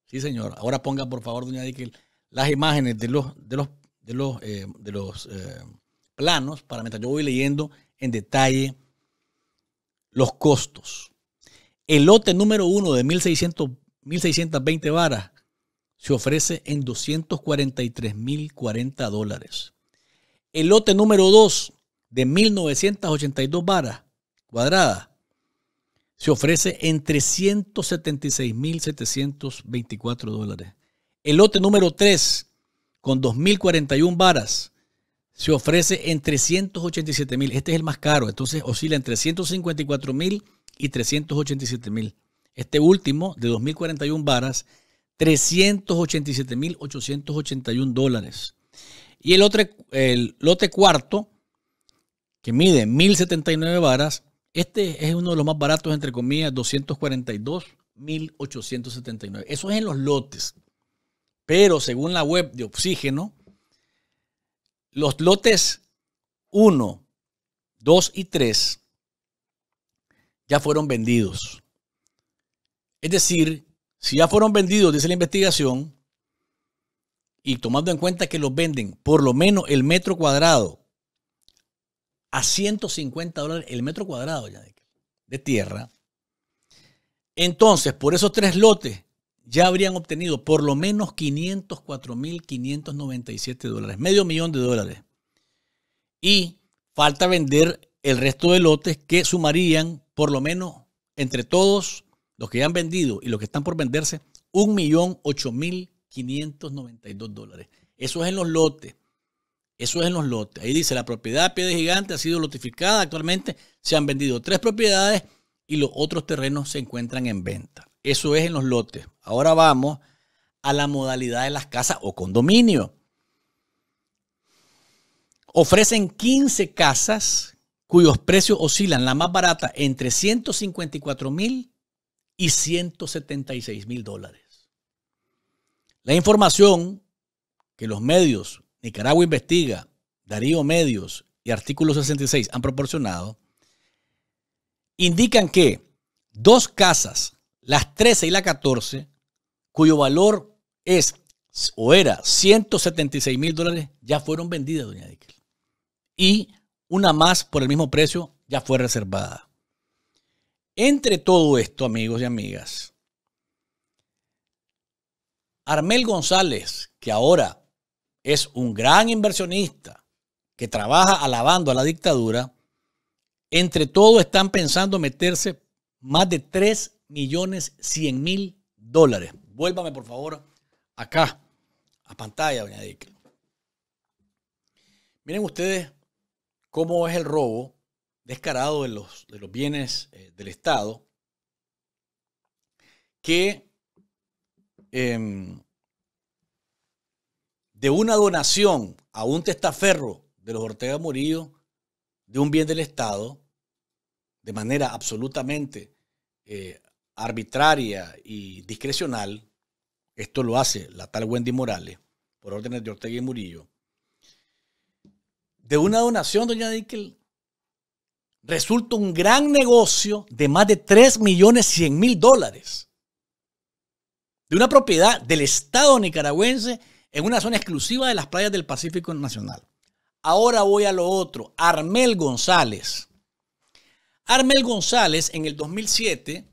Sí, señor. Ahora ponga, por favor, doña Dickel, las imágenes de los, de los, de los, eh, de los eh, planos para mientras yo voy leyendo en detalle los costos. El lote número uno de 1600, 1620 varas se ofrece en 243.040 dólares. El lote número 2 de 1.982 varas cuadradas se ofrece en 376.724 dólares. El lote número 3 con 2.041 varas se ofrece en 387.000. Este es el más caro, entonces oscila entre 154.000 y 387.000. Este último de 2.041 varas 387.881 dólares. Y el, otro, el lote cuarto, que mide 1.079 varas, este es uno de los más baratos, entre comillas, 242.879. Eso es en los lotes. Pero según la web de Oxígeno, los lotes 1, 2 y 3 ya fueron vendidos. Es decir, si ya fueron vendidos, dice la investigación, y tomando en cuenta que los venden por lo menos el metro cuadrado a 150 dólares el metro cuadrado ya de, tierra, entonces por esos tres lotes ya habrían obtenido por lo menos 504.597 dólares, medio millón de dólares. Y falta vender el resto de lotes que sumarían por lo menos entre todos los que ya han vendido y los que están por venderse, 1.008.592 dólares. Eso es en los lotes. Eso es en los lotes. Ahí dice, la propiedad de Gigante ha sido lotificada. Actualmente se han vendido tres propiedades y los otros terrenos se encuentran en venta. Eso es en los lotes. Ahora vamos a la modalidad de las casas o condominio. Ofrecen 15 casas cuyos precios oscilan, la más barata, entre 154.000 y 176 mil dólares. La información que los medios Nicaragua Investiga, Darío Medios y Artículo 66 han proporcionado indican que dos casas, las 13 y la 14, cuyo valor es o era 176 mil dólares, ya fueron vendidas, doña Y una más por el mismo precio ya fue reservada. Entre todo esto, amigos y amigas, Armel González, que ahora es un gran inversionista que trabaja alabando a la dictadura, entre todo están pensando meterse más de 3 millones 100 mil dólares. Vuélvame, por favor, acá, a pantalla, doña Miren ustedes cómo es el robo descarado de los, bienes eh, del Estado que em, de una donación a un testaferro de los Ortega Murillo de un bien del Estado, de manera absolutamente eh, arbitraria y discrecional, esto lo hace la tal Wendy Morales, por órdenes de Ortega y Murillo, de una donación, doña Dickel, resulta un gran negocio de más de 3 millones mil dólares de una propiedad del Estado nicaragüense en una zona exclusiva de las playas del Pacífico Nacional. Ahora voy a lo otro, Armel González. Armel González en el 2007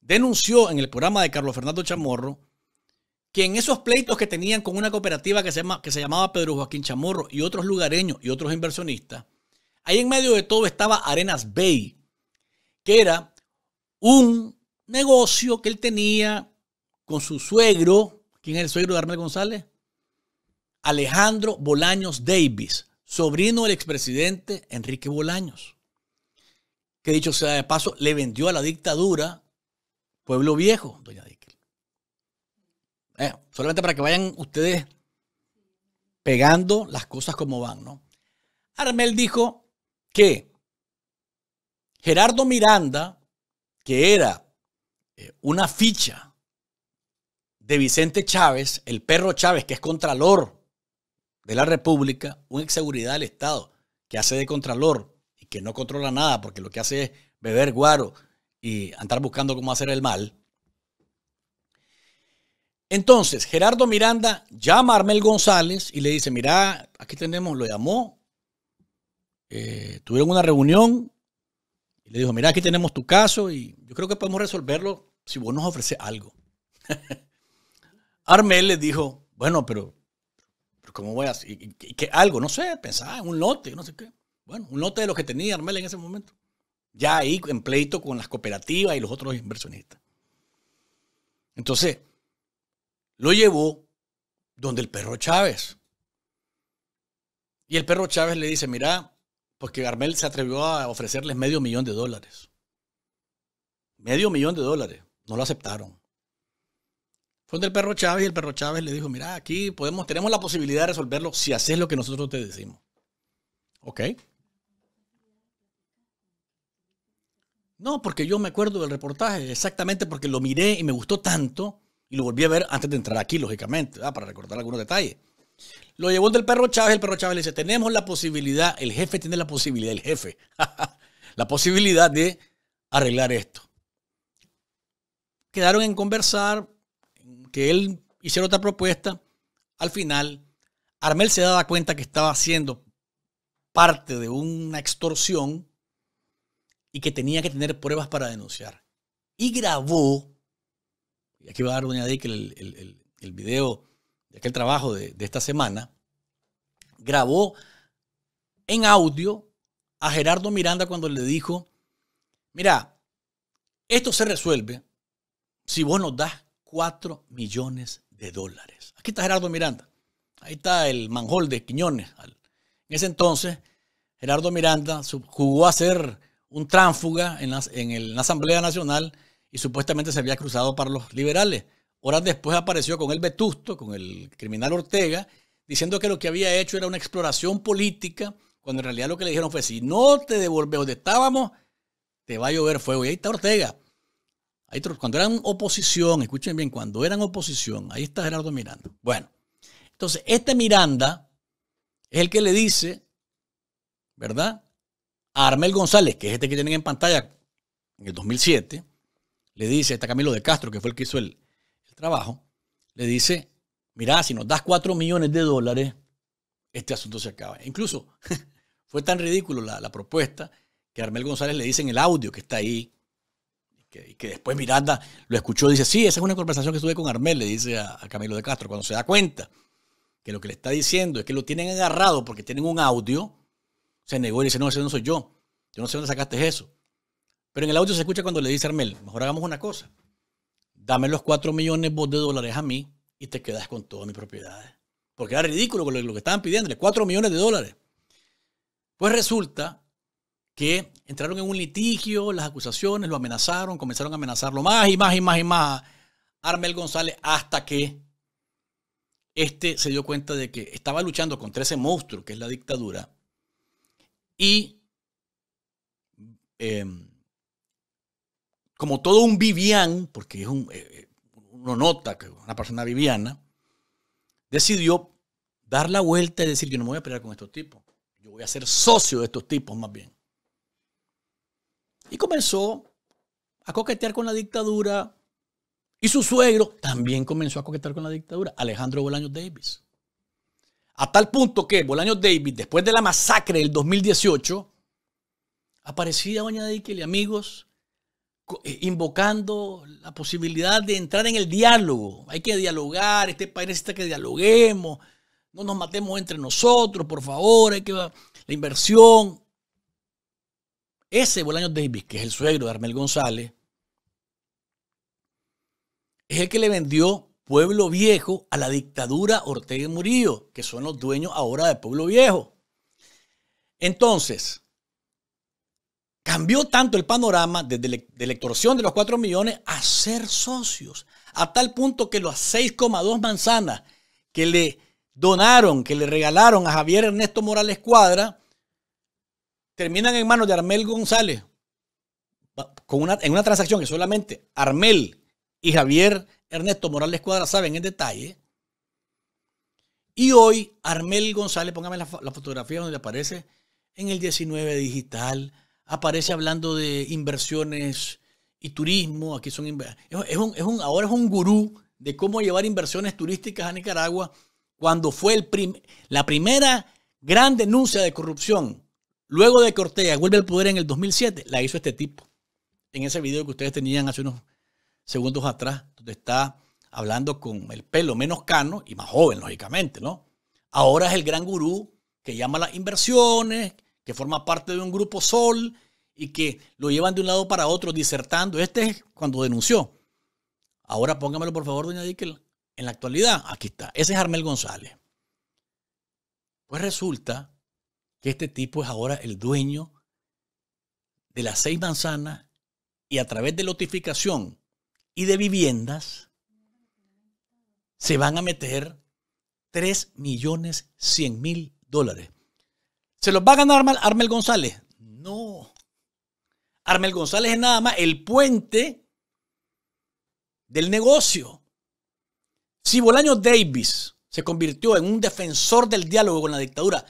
denunció en el programa de Carlos Fernando Chamorro que en esos pleitos que tenían con una cooperativa que se, que se llamaba Pedro Joaquín Chamorro y otros lugareños y otros inversionistas, Ahí en medio de todo estaba Arenas Bay, que era un negocio que él tenía con su suegro. ¿Quién es el suegro de Armel González? Alejandro Bolaños Davis, sobrino del expresidente Enrique Bolaños, que dicho sea de paso, le vendió a la dictadura Pueblo Viejo, doña Díquel. Eh, solamente para que vayan ustedes pegando las cosas como van, ¿no? Armel dijo, que Gerardo Miranda, que era eh, una ficha de Vicente Chávez, el perro Chávez, que es contralor de la República, un ex seguridad del Estado, que hace de contralor y que no controla nada porque lo que hace es beber guaro y andar buscando cómo hacer el mal. Entonces, Gerardo Miranda llama a Armel González y le dice, mira, aquí tenemos, lo llamó eh, tuvieron una reunión y le dijo, mira, aquí tenemos tu caso y yo creo que podemos resolverlo si vos nos ofreces algo. [laughs] Armel le dijo, bueno, pero, pero ¿cómo voy a hacer? ¿Y, que algo? No sé, pensaba en un lote, no sé qué. Bueno, un lote de lo que tenía Armel en ese momento. Ya ahí en pleito con las cooperativas y los otros inversionistas. Entonces, lo llevó donde el perro Chávez. Y el perro Chávez le dice, mira, porque Garmel se atrevió a ofrecerles medio millón de dólares. Medio millón de dólares. No lo aceptaron. Fue donde el perro Chávez y el perro Chávez le dijo, mira, aquí podemos, tenemos la posibilidad de resolverlo si haces lo que nosotros te decimos. ¿Ok? No, porque yo me acuerdo del reportaje, exactamente porque lo miré y me gustó tanto y lo volví a ver antes de entrar aquí, lógicamente, ah, para recordar algunos detalles. Lo llevó del perro Chávez, el perro Chávez le dice, tenemos la posibilidad, el jefe tiene la posibilidad, el jefe, [laughs] la posibilidad de arreglar esto. Quedaron en conversar, que él hiciera otra propuesta. Al final, Armel se daba cuenta que estaba haciendo parte de una extorsión y que tenía que tener pruebas para denunciar. Y grabó, y aquí va a dar doña Dick el, el video el trabajo de, esta semana, grabó en audio a Gerardo Miranda cuando le dijo, mira, esto se resuelve si vos nos das 4 millones de dólares. Aquí está Gerardo Miranda. Ahí está el manjol de Quiñones. En ese entonces, Gerardo Miranda jugó a ser un tránfuga en la Asamblea Nacional y supuestamente se había cruzado para los liberales. Horas después apareció con el Vetusto, con el criminal Ortega, diciendo que lo que había hecho era una exploración política, cuando en realidad lo que le dijeron fue, si no te devolves donde estábamos, te va a llover fuego. Y ahí está Ortega. Ahí, cuando eran oposición, escuchen bien, cuando eran oposición, ahí está Gerardo Miranda. Bueno, entonces este Miranda es el que le dice, ¿verdad? A Armel González, que es este que tienen en pantalla en el 2007, le dice, está Camilo de Castro, que fue el que hizo el, trabajo, le dice, mira, si nos das 4 millones de dólares, este asunto se acaba. Incluso [laughs] fue tan ridículo la, propuesta que Armel González le dice en el audio que está ahí, que, que después Miranda lo escuchó, dice, sí, esa es una conversación que estuve con Armel, le dice a, Camilo de Castro, cuando se da cuenta que lo que le está diciendo es que lo tienen agarrado porque tienen un audio, se negó y dice, no, ese no soy yo, yo no sé dónde sacaste eso. Pero en el audio se escucha cuando le dice Armel, mejor hagamos una cosa, dame los 4 millones de dólares a mí y te quedas con todas mis propiedades. Porque era ridículo lo, que estaban pidiéndole, 4 millones de dólares. Pues resulta que entraron en un litigio, las acusaciones, lo amenazaron, comenzaron a amenazarlo más y más y más y más. Armel González hasta que este se dio cuenta de que estaba luchando contra ese monstruo que es la dictadura y em, como todo un Vivian, porque es eh, eh, uno nota que una persona viviana, decidió dar la vuelta y decir, yo no me voy a pelear con estos tipos, yo voy a ser socio de estos tipos más bien. Y comenzó a coquetear con la dictadura y su suegro también comenzó a coquetear con la dictadura, Alejandro Bolaños Davis. A tal punto que Bolaños Davis, después de la masacre del 2018, aparecía Doña que y amigos eh, invocando la posibilidad de entrar en el diálogo. Hay que dialogar, este país necesita que dialoguemos, no nos matemos entre nosotros, por favor, hay que la inversión. Ese Bolaños Davis, que es el suegro de Armel González, es el que le vendió Pueblo Viejo a la dictadura Ortega y Murillo, que son los dueños ahora de Pueblo Viejo. Entonces, Cambió tanto el panorama desde de la extorsión de los 4 millones a ser socios, a tal punto que las 6,2 manzanas que le donaron, que le regalaron a Javier Ernesto Morales Cuadra, terminan en manos de Armel González, con en una transacción que solamente Armel y Javier Ernesto Morales Cuadra saben en detalle. Y hoy Armel González, póngame la, la fotografía donde aparece en el 19 digital, aparece hablando de inversiones y turismo. Aquí son es es un, ahora es un gurú de cómo llevar inversiones turísticas a Nicaragua cuando fue el la primera gran denuncia de corrupción. Luego de que Ortega vuelve al poder en el 2007, la hizo este tipo. En ese video que ustedes tenían hace unos segundos atrás, donde está hablando con el pelo menos cano y más joven, lógicamente, ¿no? Ahora es el gran gurú que llama las inversiones, que forma parte de un grupo Sol y que lo llevan de un lado para otro disertando. Este es cuando denunció. Ahora póngamelo por favor, doña Díquel. En la actualidad, aquí está. Ese es Armel González. Pues resulta que este tipo es ahora el dueño de las seis manzanas y a través de lotificación y de viviendas se van a meter 3 millones cien mil dólares. ¿Se los va a ganar Armel González? No. Armel González es nada más el puente del negocio. Si Bolaño Davis se convirtió en un defensor del diálogo con la dictadura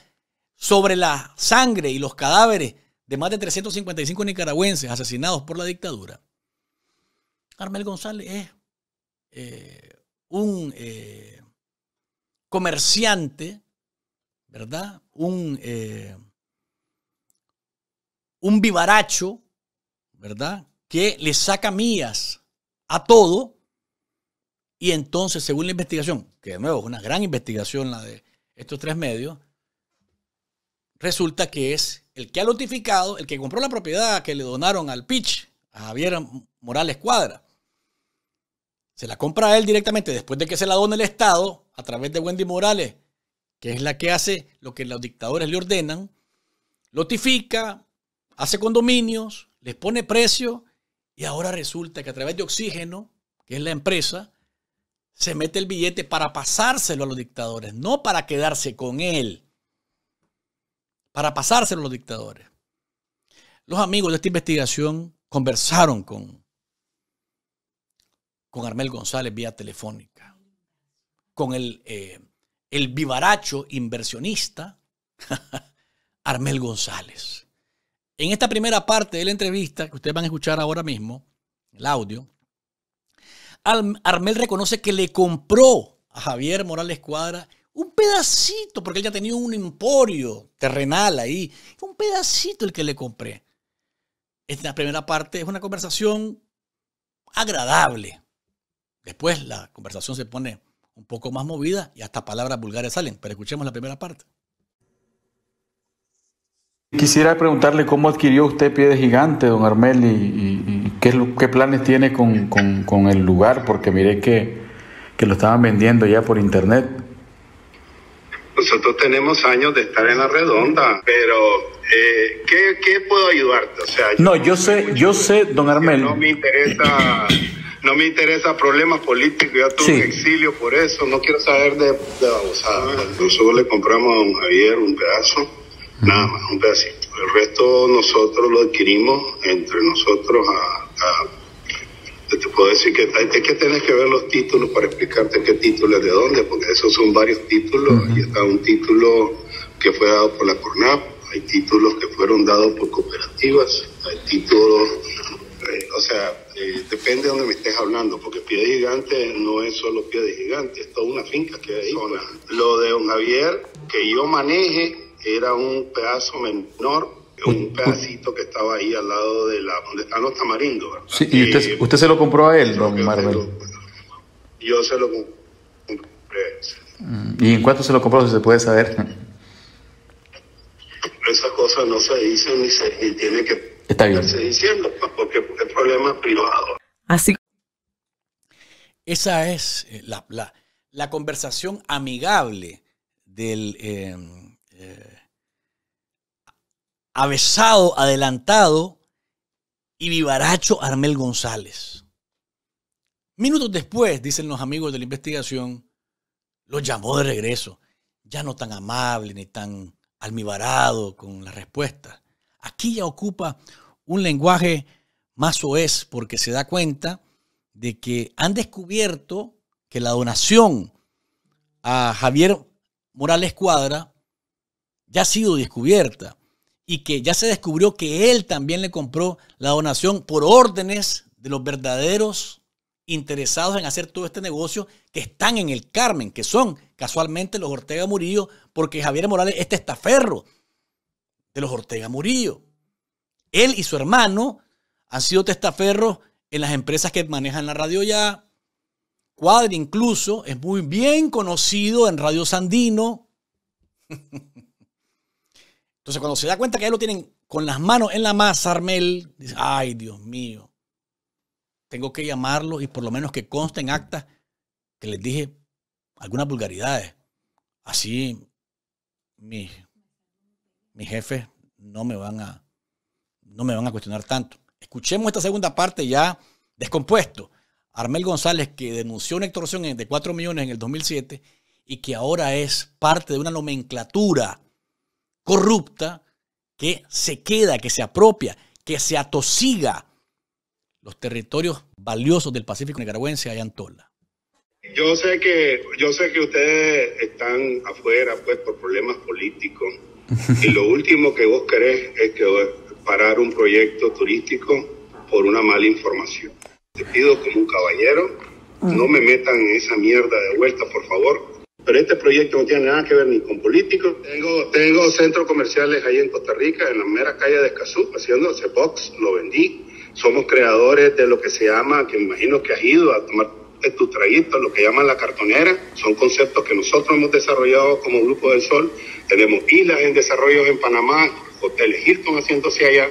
sobre la sangre y los cadáveres de más de 355 nicaragüenses asesinados por la dictadura, Armel González es eh, un eh, comerciante ¿verdad? Un, eh, un vivaracho, ¿verdad? Que le saca mías a todo. Y entonces, según la investigación, que de nuevo es una gran investigación la de estos tres medios, resulta que es el que ha notificado, el que compró la propiedad que le donaron al Pitch, a Javier Morales Cuadra. Se la compra a él directamente después de que se la dona el Estado a través de Wendy Morales que es la que hace lo que los dictadores le ordenan, lotifica, hace condominios, les pone precio y ahora resulta que a través de Oxígeno, que es la empresa, se mete el billete para pasárselo a los dictadores, no para quedarse con él, para pasárselo a los dictadores. Los amigos de esta investigación conversaron con, con Armel González vía telefónica, con el eh, el vivaracho inversionista [laughs] Armel González. En esta primera parte de la entrevista, que ustedes van a escuchar ahora mismo, el audio, Armel reconoce que le compró a Javier Morales Cuadra un pedacito, porque él ya tenía un emporio terrenal ahí, un pedacito el que le compré. Esta primera parte es una conversación agradable. Después la conversación se pone un poco más movida y hasta palabras vulgares salen. Pero escuchemos la primera parte. Quisiera preguntarle cómo adquirió usted Pie de Gigante, don Armel, y, qué, planes tiene con, el lugar, porque miré que, lo estaban vendiendo ya por internet. Nosotros tenemos años de estar en la redonda, pero eh, ¿qué, puedo ayudarte? no, yo sé, yo sé, don Armel. No me interesa no me interesa problemas políticos, ya tuve en exilio por eso, no quiero saber de, de Nosotros ah. le compramos a don Javier un pedazo, nada más, un pedacito. El resto nosotros lo adquirimos entre nosotros a, te puedo decir que hay que tienes que ver los títulos para explicarte qué título es de dónde, porque esos son varios títulos. y Ahí está un título que fue dado por la CORNAP, hay títulos que fueron dados por cooperativas, hay títulos o sea, eh, depende de donde me estés hablando, porque Pie de Gigante no es solo Pie de Gigante, es toda una finca que hay. Lo de don Javier, que yo maneje, era un pedazo menor, un pedacito que estaba ahí al lado de la, donde están los tamarindos. y eh, usted, se lo compró a él, don Marvel. Yo, se lo compré. Mm, ¿Y en cuánto se lo compró, si se puede saber? Esas cosas no se dicen ni se tiene que Está bien. diciendo, porque es problema privado. Así. Esa es eh, la, conversación amigable del eh, eh, avesado, adelantado y vivaracho Armel González. Minutos después, dicen los amigos de la investigación, lo llamó de regreso, ya no tan amable ni tan almibarado con la respuesta. Aquí ya ocupa un lenguaje más o es porque se da cuenta de que han descubierto que la donación a Javier Morales Cuadra ya ha sido descubierta y que ya se descubrió que él también le compró la donación por órdenes de los verdaderos interesados en hacer todo este negocio que están en el Carmen, que son casualmente los Ortega Murillo, porque Javier Morales es testaferro de los Ortega Murillo. Él y su hermano han sido testaferros en las empresas que manejan la radio ya. Cuadri incluso es muy bien conocido en Radio Sandino. Entonces cuando se da cuenta que ahí lo tienen con las manos en la masa, Armel, dice, ay Dios mío, tengo que llamarlo y por lo menos que conste en actas que les dije algunas vulgaridades. Así mi, mis jefes no me van a, no me van a cuestionar tanto. Escuchemos esta segunda parte ya descompuesto. Armel González, que denunció una extorsión de 4 millones en el 2007 y que ahora es parte de una nomenclatura corrupta que se queda, que se apropia, que se atosiga los territorios valiosos del Pacífico nicaragüense allá en Tola. Yo sé que yo sé que ustedes están afuera pues por problemas políticos [laughs] y lo último que vos querés es que parar un proyecto turístico por una mala información. Te pido como un caballero, no me metan en esa mierda de vuelta, por favor. Pero este proyecto no tiene nada que ver ni con políticos. Tengo, tengo centros comerciales ahí en Costa Rica, en la mera calle de Escazú, haciendo box, lo vendí. Somos creadores de lo que se llama, que imagino que has ido a tomar tu trayecto, lo que llaman la cartonera, son conceptos que nosotros hemos desarrollado como Grupo del Sol. Tenemos islas en desarrollo en Panamá, Hoteles Hilton haciéndose allá.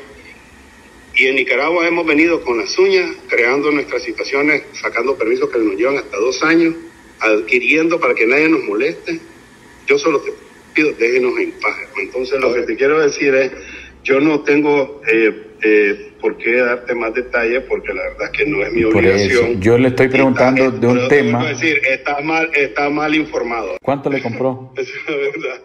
Y en Nicaragua hemos venido con las uñas, creando nuestras situaciones, sacando permisos que nos llevan hasta dos años, adquiriendo para que nadie nos moleste. Yo solo te pido, déjenos en paz. Entonces, lo que te quiero decir es, yo no tengo eh, eh, por qué darte más detalles, porque la verdad es que no es mi obligación. yo le estoy preguntando de un tema. Decir, está mal, está mal informado. ¿Cuánto le compró? [laughs] es verdad.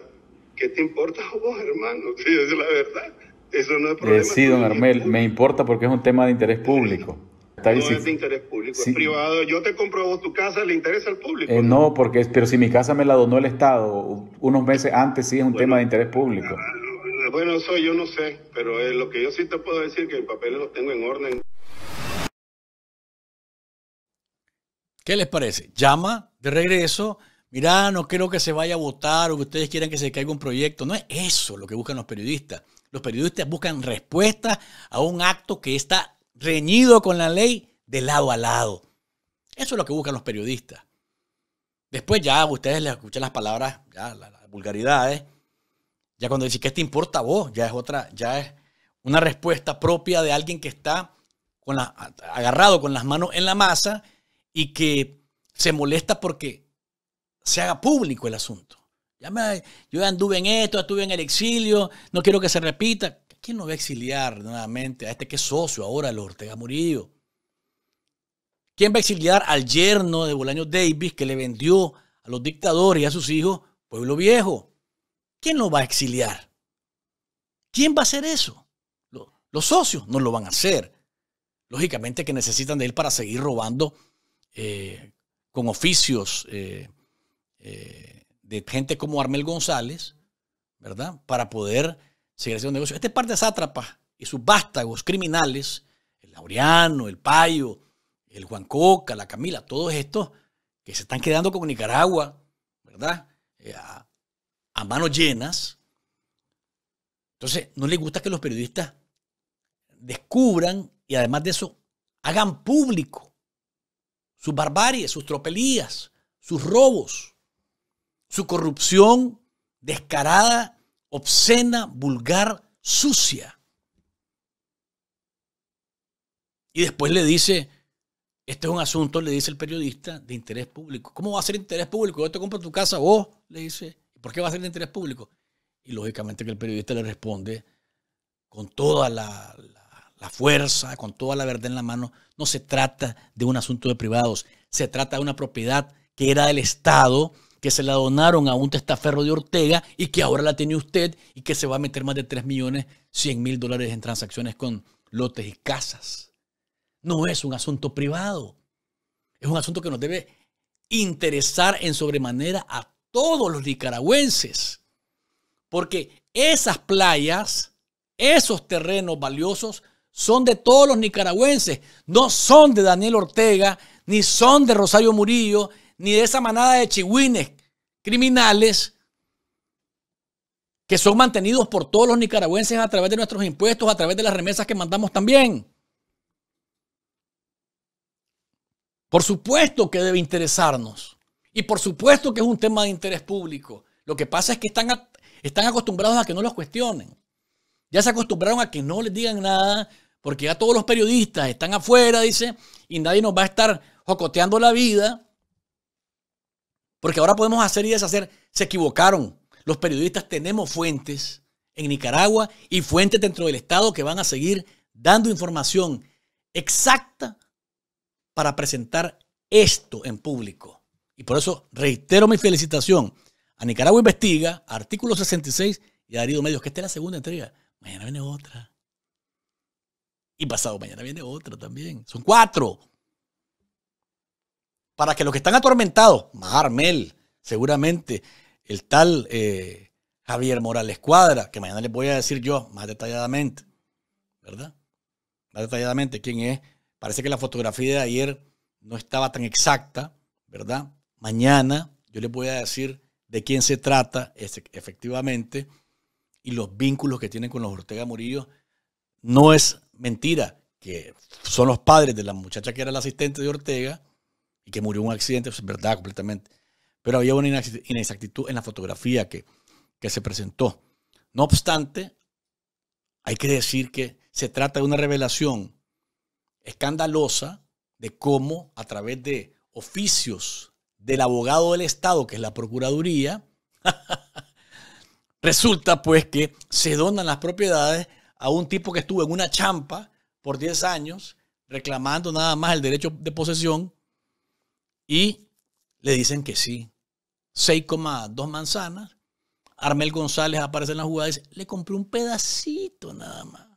¿Qué te importa a vos, hermano? Si [laughs] es la verdad. Eso no es problema. Eh, sí, don Armel, me importa porque es un tema de interés público. no es de interés público, es privado. Yo te compro tu casa, le interesa al público. Eh, ¿no? porque pero si mi casa me la donó el Estado unos meses antes, sí es un tema de interés público. Ah, bueno, eso yo no sé, pero eh, lo que yo sí te puedo decir es que el papel lo tengo en orden. ¿Qué les parece? Llama de regreso mirá, no creo que se vaya a votar o que ustedes quieran que se caiga un proyecto. No es eso lo que buscan los periodistas. Los periodistas buscan respuestas a un acto que está reñido con la ley de lado a lado. Eso es lo que buscan los periodistas. Después ya ustedes les escuchan las palabras, ya, las, vulgaridades. Ya cuando dicen, que te importa a vos? Ya es otra, ya es una respuesta propia de alguien que está agarrado con las manos en la masa y que se molesta porque se haga público el asunto. Ya yo anduve en esto, estuve en el exilio, no quiero que se repita. ¿Quién nos va a exiliar nuevamente a este que es socio ahora, el Ortega Murillo? ¿Quién va a exiliar al yerno de Bolaño Davis que le vendió a los dictadores y a sus hijos Pueblo Viejo? ¿Quién lo va a exiliar? ¿Quién va a hacer eso? Los socios no lo van a hacer. Lógicamente que necesitan de él para seguir robando eh, con oficios. Eh, eh, de gente como Armel González, ¿verdad? Para poder seguir haciendo negocios. Este par de sátrapas y sus vástagos criminales, el Laureano, el Payo, el Juan Coca, la Camila, todos estos que se están quedando con Nicaragua, ¿verdad? Eh, a, a manos llenas. Entonces, no les gusta que los periodistas descubran y además de eso, hagan público sus barbaries, sus tropelías, sus robos su corrupción descarada, obscena, vulgar, sucia. Y después le dice, este es un asunto, le dice el periodista, de interés público. ¿Cómo va a ser interés público? Yo te compro tu casa, vos, le dice. ¿Por qué va a ser de interés público? Y lógicamente que el periodista le responde con toda la, la fuerza, con toda la verdad en la mano, no se trata de un asunto de privados, se trata de una propiedad que era del Estado que se la donaron a un testaferro de Ortega y que ahora la tiene usted y que se va a meter más de 3 millones 100 mil dólares en transacciones con lotes y casas. No es un asunto privado. Es un asunto que nos debe interesar en sobremanera a todos los nicaragüenses. Porque esas playas, esos terrenos valiosos, son de todos los nicaragüenses. No son de Daniel Ortega, ni son de Rosario Murillo, ni de esa manada de chihuines criminales que son mantenidos por todos los nicaragüenses a través de nuestros impuestos, a través de las remesas que mandamos también. Por supuesto que debe interesarnos y por supuesto que es un tema de interés público. Lo que pasa es que están, están acostumbrados a que no los cuestionen. Ya se acostumbraron a que no les digan nada, porque ya todos los periodistas están afuera, dice, y nadie nos va a estar jocoteando la vida. Porque ahora podemos hacer y deshacer. Se equivocaron. Los periodistas tenemos fuentes en Nicaragua y fuentes dentro del Estado que van a seguir dando información exacta para presentar esto en público. Y por eso reitero mi felicitación a Nicaragua Investiga, Artículo 66 y a Darío Medios, que esta es la segunda entrega. Mañana viene otra. Y pasado mañana viene otra también. Son cuatro para que los que están atormentados, Marmel, seguramente, el tal eh, Javier Morales Cuadra, que mañana les voy a decir yo más detalladamente, ¿verdad? Más detalladamente quién es. Parece que la fotografía de ayer no estaba tan exacta, ¿verdad? Mañana yo les voy a decir de quién se trata efectivamente y los vínculos que tienen con los Ortega Murillo. No es mentira que son los padres de la muchacha que era la asistente de Ortega, y que murió un accidente, es pues, verdad completamente. Pero había una inexactitud en la fotografía que, se presentó. No obstante, hay que decir que se trata de una revelación escandalosa de cómo a través de oficios del abogado del Estado, que es la Procuraduría, [laughs] resulta pues que se donan las propiedades a un tipo que estuvo en una champa por 10 años reclamando nada más el derecho de posesión y le dicen que sí. 6,2 manzanas. Armel González aparece en la jugada y dice, le compré un pedacito nada más.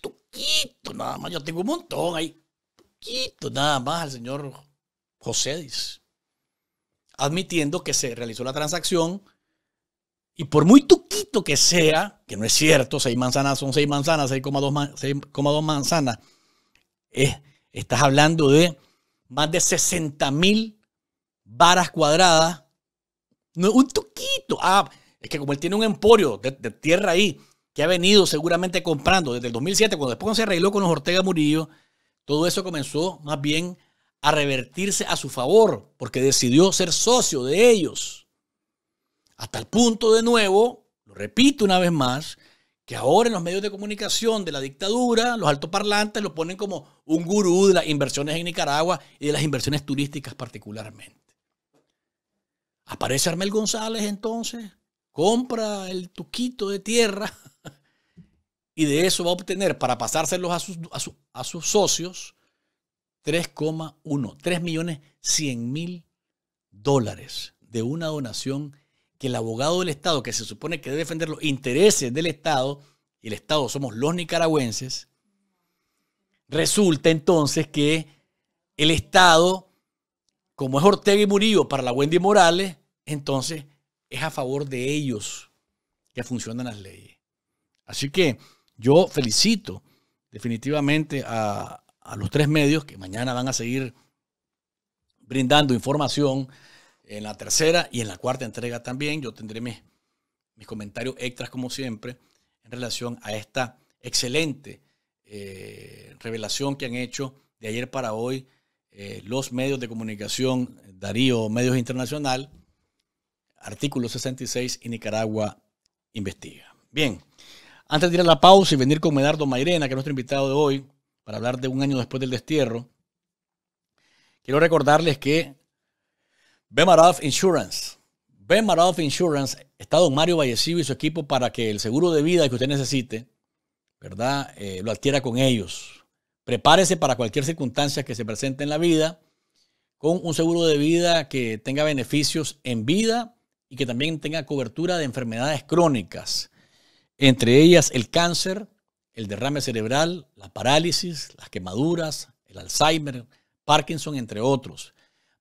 Tuquito nada más. Yo tengo un montón ahí. Tuquito nada más al señor José dice. Admitiendo que se realizó la transacción y por muy tuquito que sea, que no es cierto, 6 manzanas son 6 manzanas, 6,2 manzanas, estás hablando de más de 60 mil varas cuadradas. No, un toquito, Ah, es que como él tiene un emporio de, de, tierra ahí, que ha venido seguramente comprando desde el 2007, cuando después se arregló con los Ortega Murillo, todo eso comenzó más bien a revertirse a su favor, porque decidió ser socio de ellos. Hasta el punto de nuevo, lo repito una vez más, que ahora en los medios de comunicación de la dictadura, los altoparlantes lo ponen como un gurú de las inversiones en Nicaragua y de las inversiones turísticas particularmente. Aparece Armel González entonces, compra el tuquito de tierra [laughs] y de eso va a obtener para pasárselos a sus, a, sus socios 3,1, 3 millones 100 mil dólares de una donación que el abogado del Estado, que se supone que debe defender los intereses del Estado, y el Estado somos los nicaragüenses, resulta entonces que el Estado, como es Ortega y Murillo para la Wendy Morales, entonces es a favor de ellos que funcionan las leyes. Así que yo felicito definitivamente a, los tres medios que mañana van a seguir brindando información en la tercera y en la cuarta entrega también yo tendré mis, comentarios extras como siempre en relación a esta excelente eh, revelación que han hecho de ayer para hoy eh, los medios de comunicación, Darío Medios Internacional, artículo 66 y Nicaragua investiga. Bien, antes de ir a la pausa y venir con Medardo Mairena, que es nuestro invitado de hoy, para hablar de un año después del destierro, quiero recordarles que Bemaroff Insurance. Bemaroff Insurance está don Mario Vallecillo y su equipo para que el seguro de vida que usted necesite, ¿verdad? Eh, lo adquiera con ellos. Prepárese para cualquier circunstancia que se presente en la vida con un seguro de vida que tenga beneficios en vida y que también tenga cobertura de enfermedades crónicas, entre ellas el cáncer, el derrame cerebral, la parálisis, las quemaduras, el Alzheimer, Parkinson, entre otros.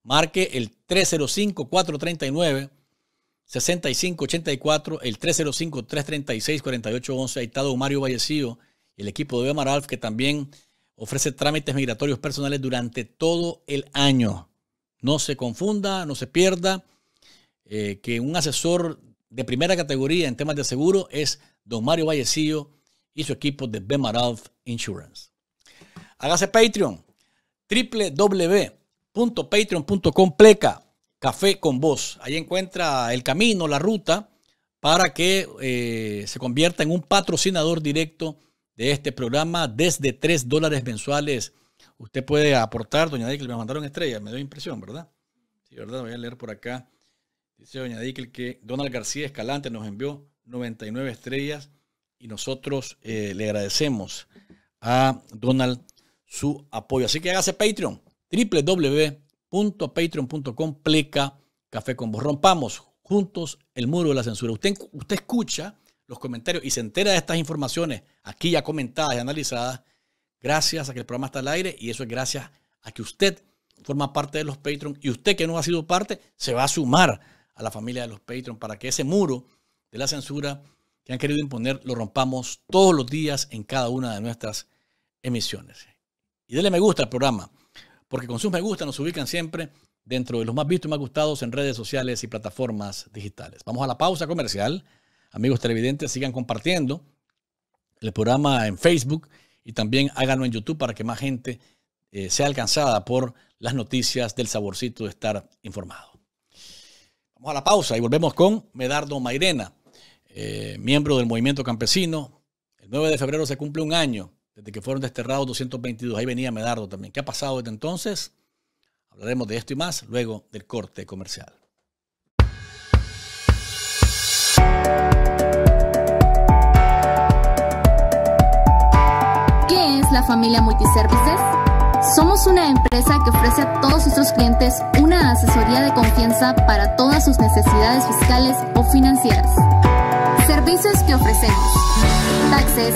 Marque el 305-439-6584, el 305-336-4811. Ahí está don Mario Vallecillo y el equipo de Bemaralf, que también ofrece trámites migratorios personales durante todo el año. No se confunda, no se pierda eh, que un asesor de primera categoría en temas de seguro es don Mario Vallecillo y su equipo de Bemaralf Insurance. Hágase Patreon, www .patreon.com pleca café con vos. Ahí encuentra el camino, la ruta para que eh, se convierta en un patrocinador directo de este programa desde 3 dólares mensuales. Usted puede aportar, doña Dickel, me mandaron estrellas, me dio impresión, ¿verdad? Sí, ¿verdad? Voy a leer por acá. Dice doña Dickel que Donald García Escalante nos envió 99 estrellas y nosotros eh, le agradecemos a Donald su apoyo. Así que hágase Patreon www.patreon.com pleca Café con Vos. Rompamos juntos el muro de la censura. Usted, escucha los comentarios y se entera de estas informaciones aquí ya comentadas y analizadas gracias a que el programa está al aire y eso es gracias a que usted forma parte de los Patreon y usted que no ha sido parte se va a sumar a la familia de los Patreon para que ese muro de la censura que han querido imponer lo rompamos todos los días en cada una de nuestras emisiones. Y dele me gusta al programa porque con sus me gusta nos ubican siempre dentro de los más vistos y más gustados en redes sociales y plataformas digitales. Vamos a la pausa comercial. Amigos televidentes, sigan compartiendo el programa en Facebook y también háganlo en YouTube para que más gente eh, sea alcanzada por las noticias del saborcito de estar informado. Vamos a la pausa y volvemos con Medardo Mairena, eh, miembro del movimiento campesino. El 9 de febrero se cumple un año desde que fueron desterrados 222. Ahí venía Medardo también. ¿Qué ha pasado desde entonces? Hablaremos de esto y más luego del corte comercial. ¿Qué es la familia Multiservices? Somos una empresa que ofrece a todos nuestros clientes una asesoría de confianza para todas sus necesidades fiscales o financieras. Servicios que ofrecemos. Taxes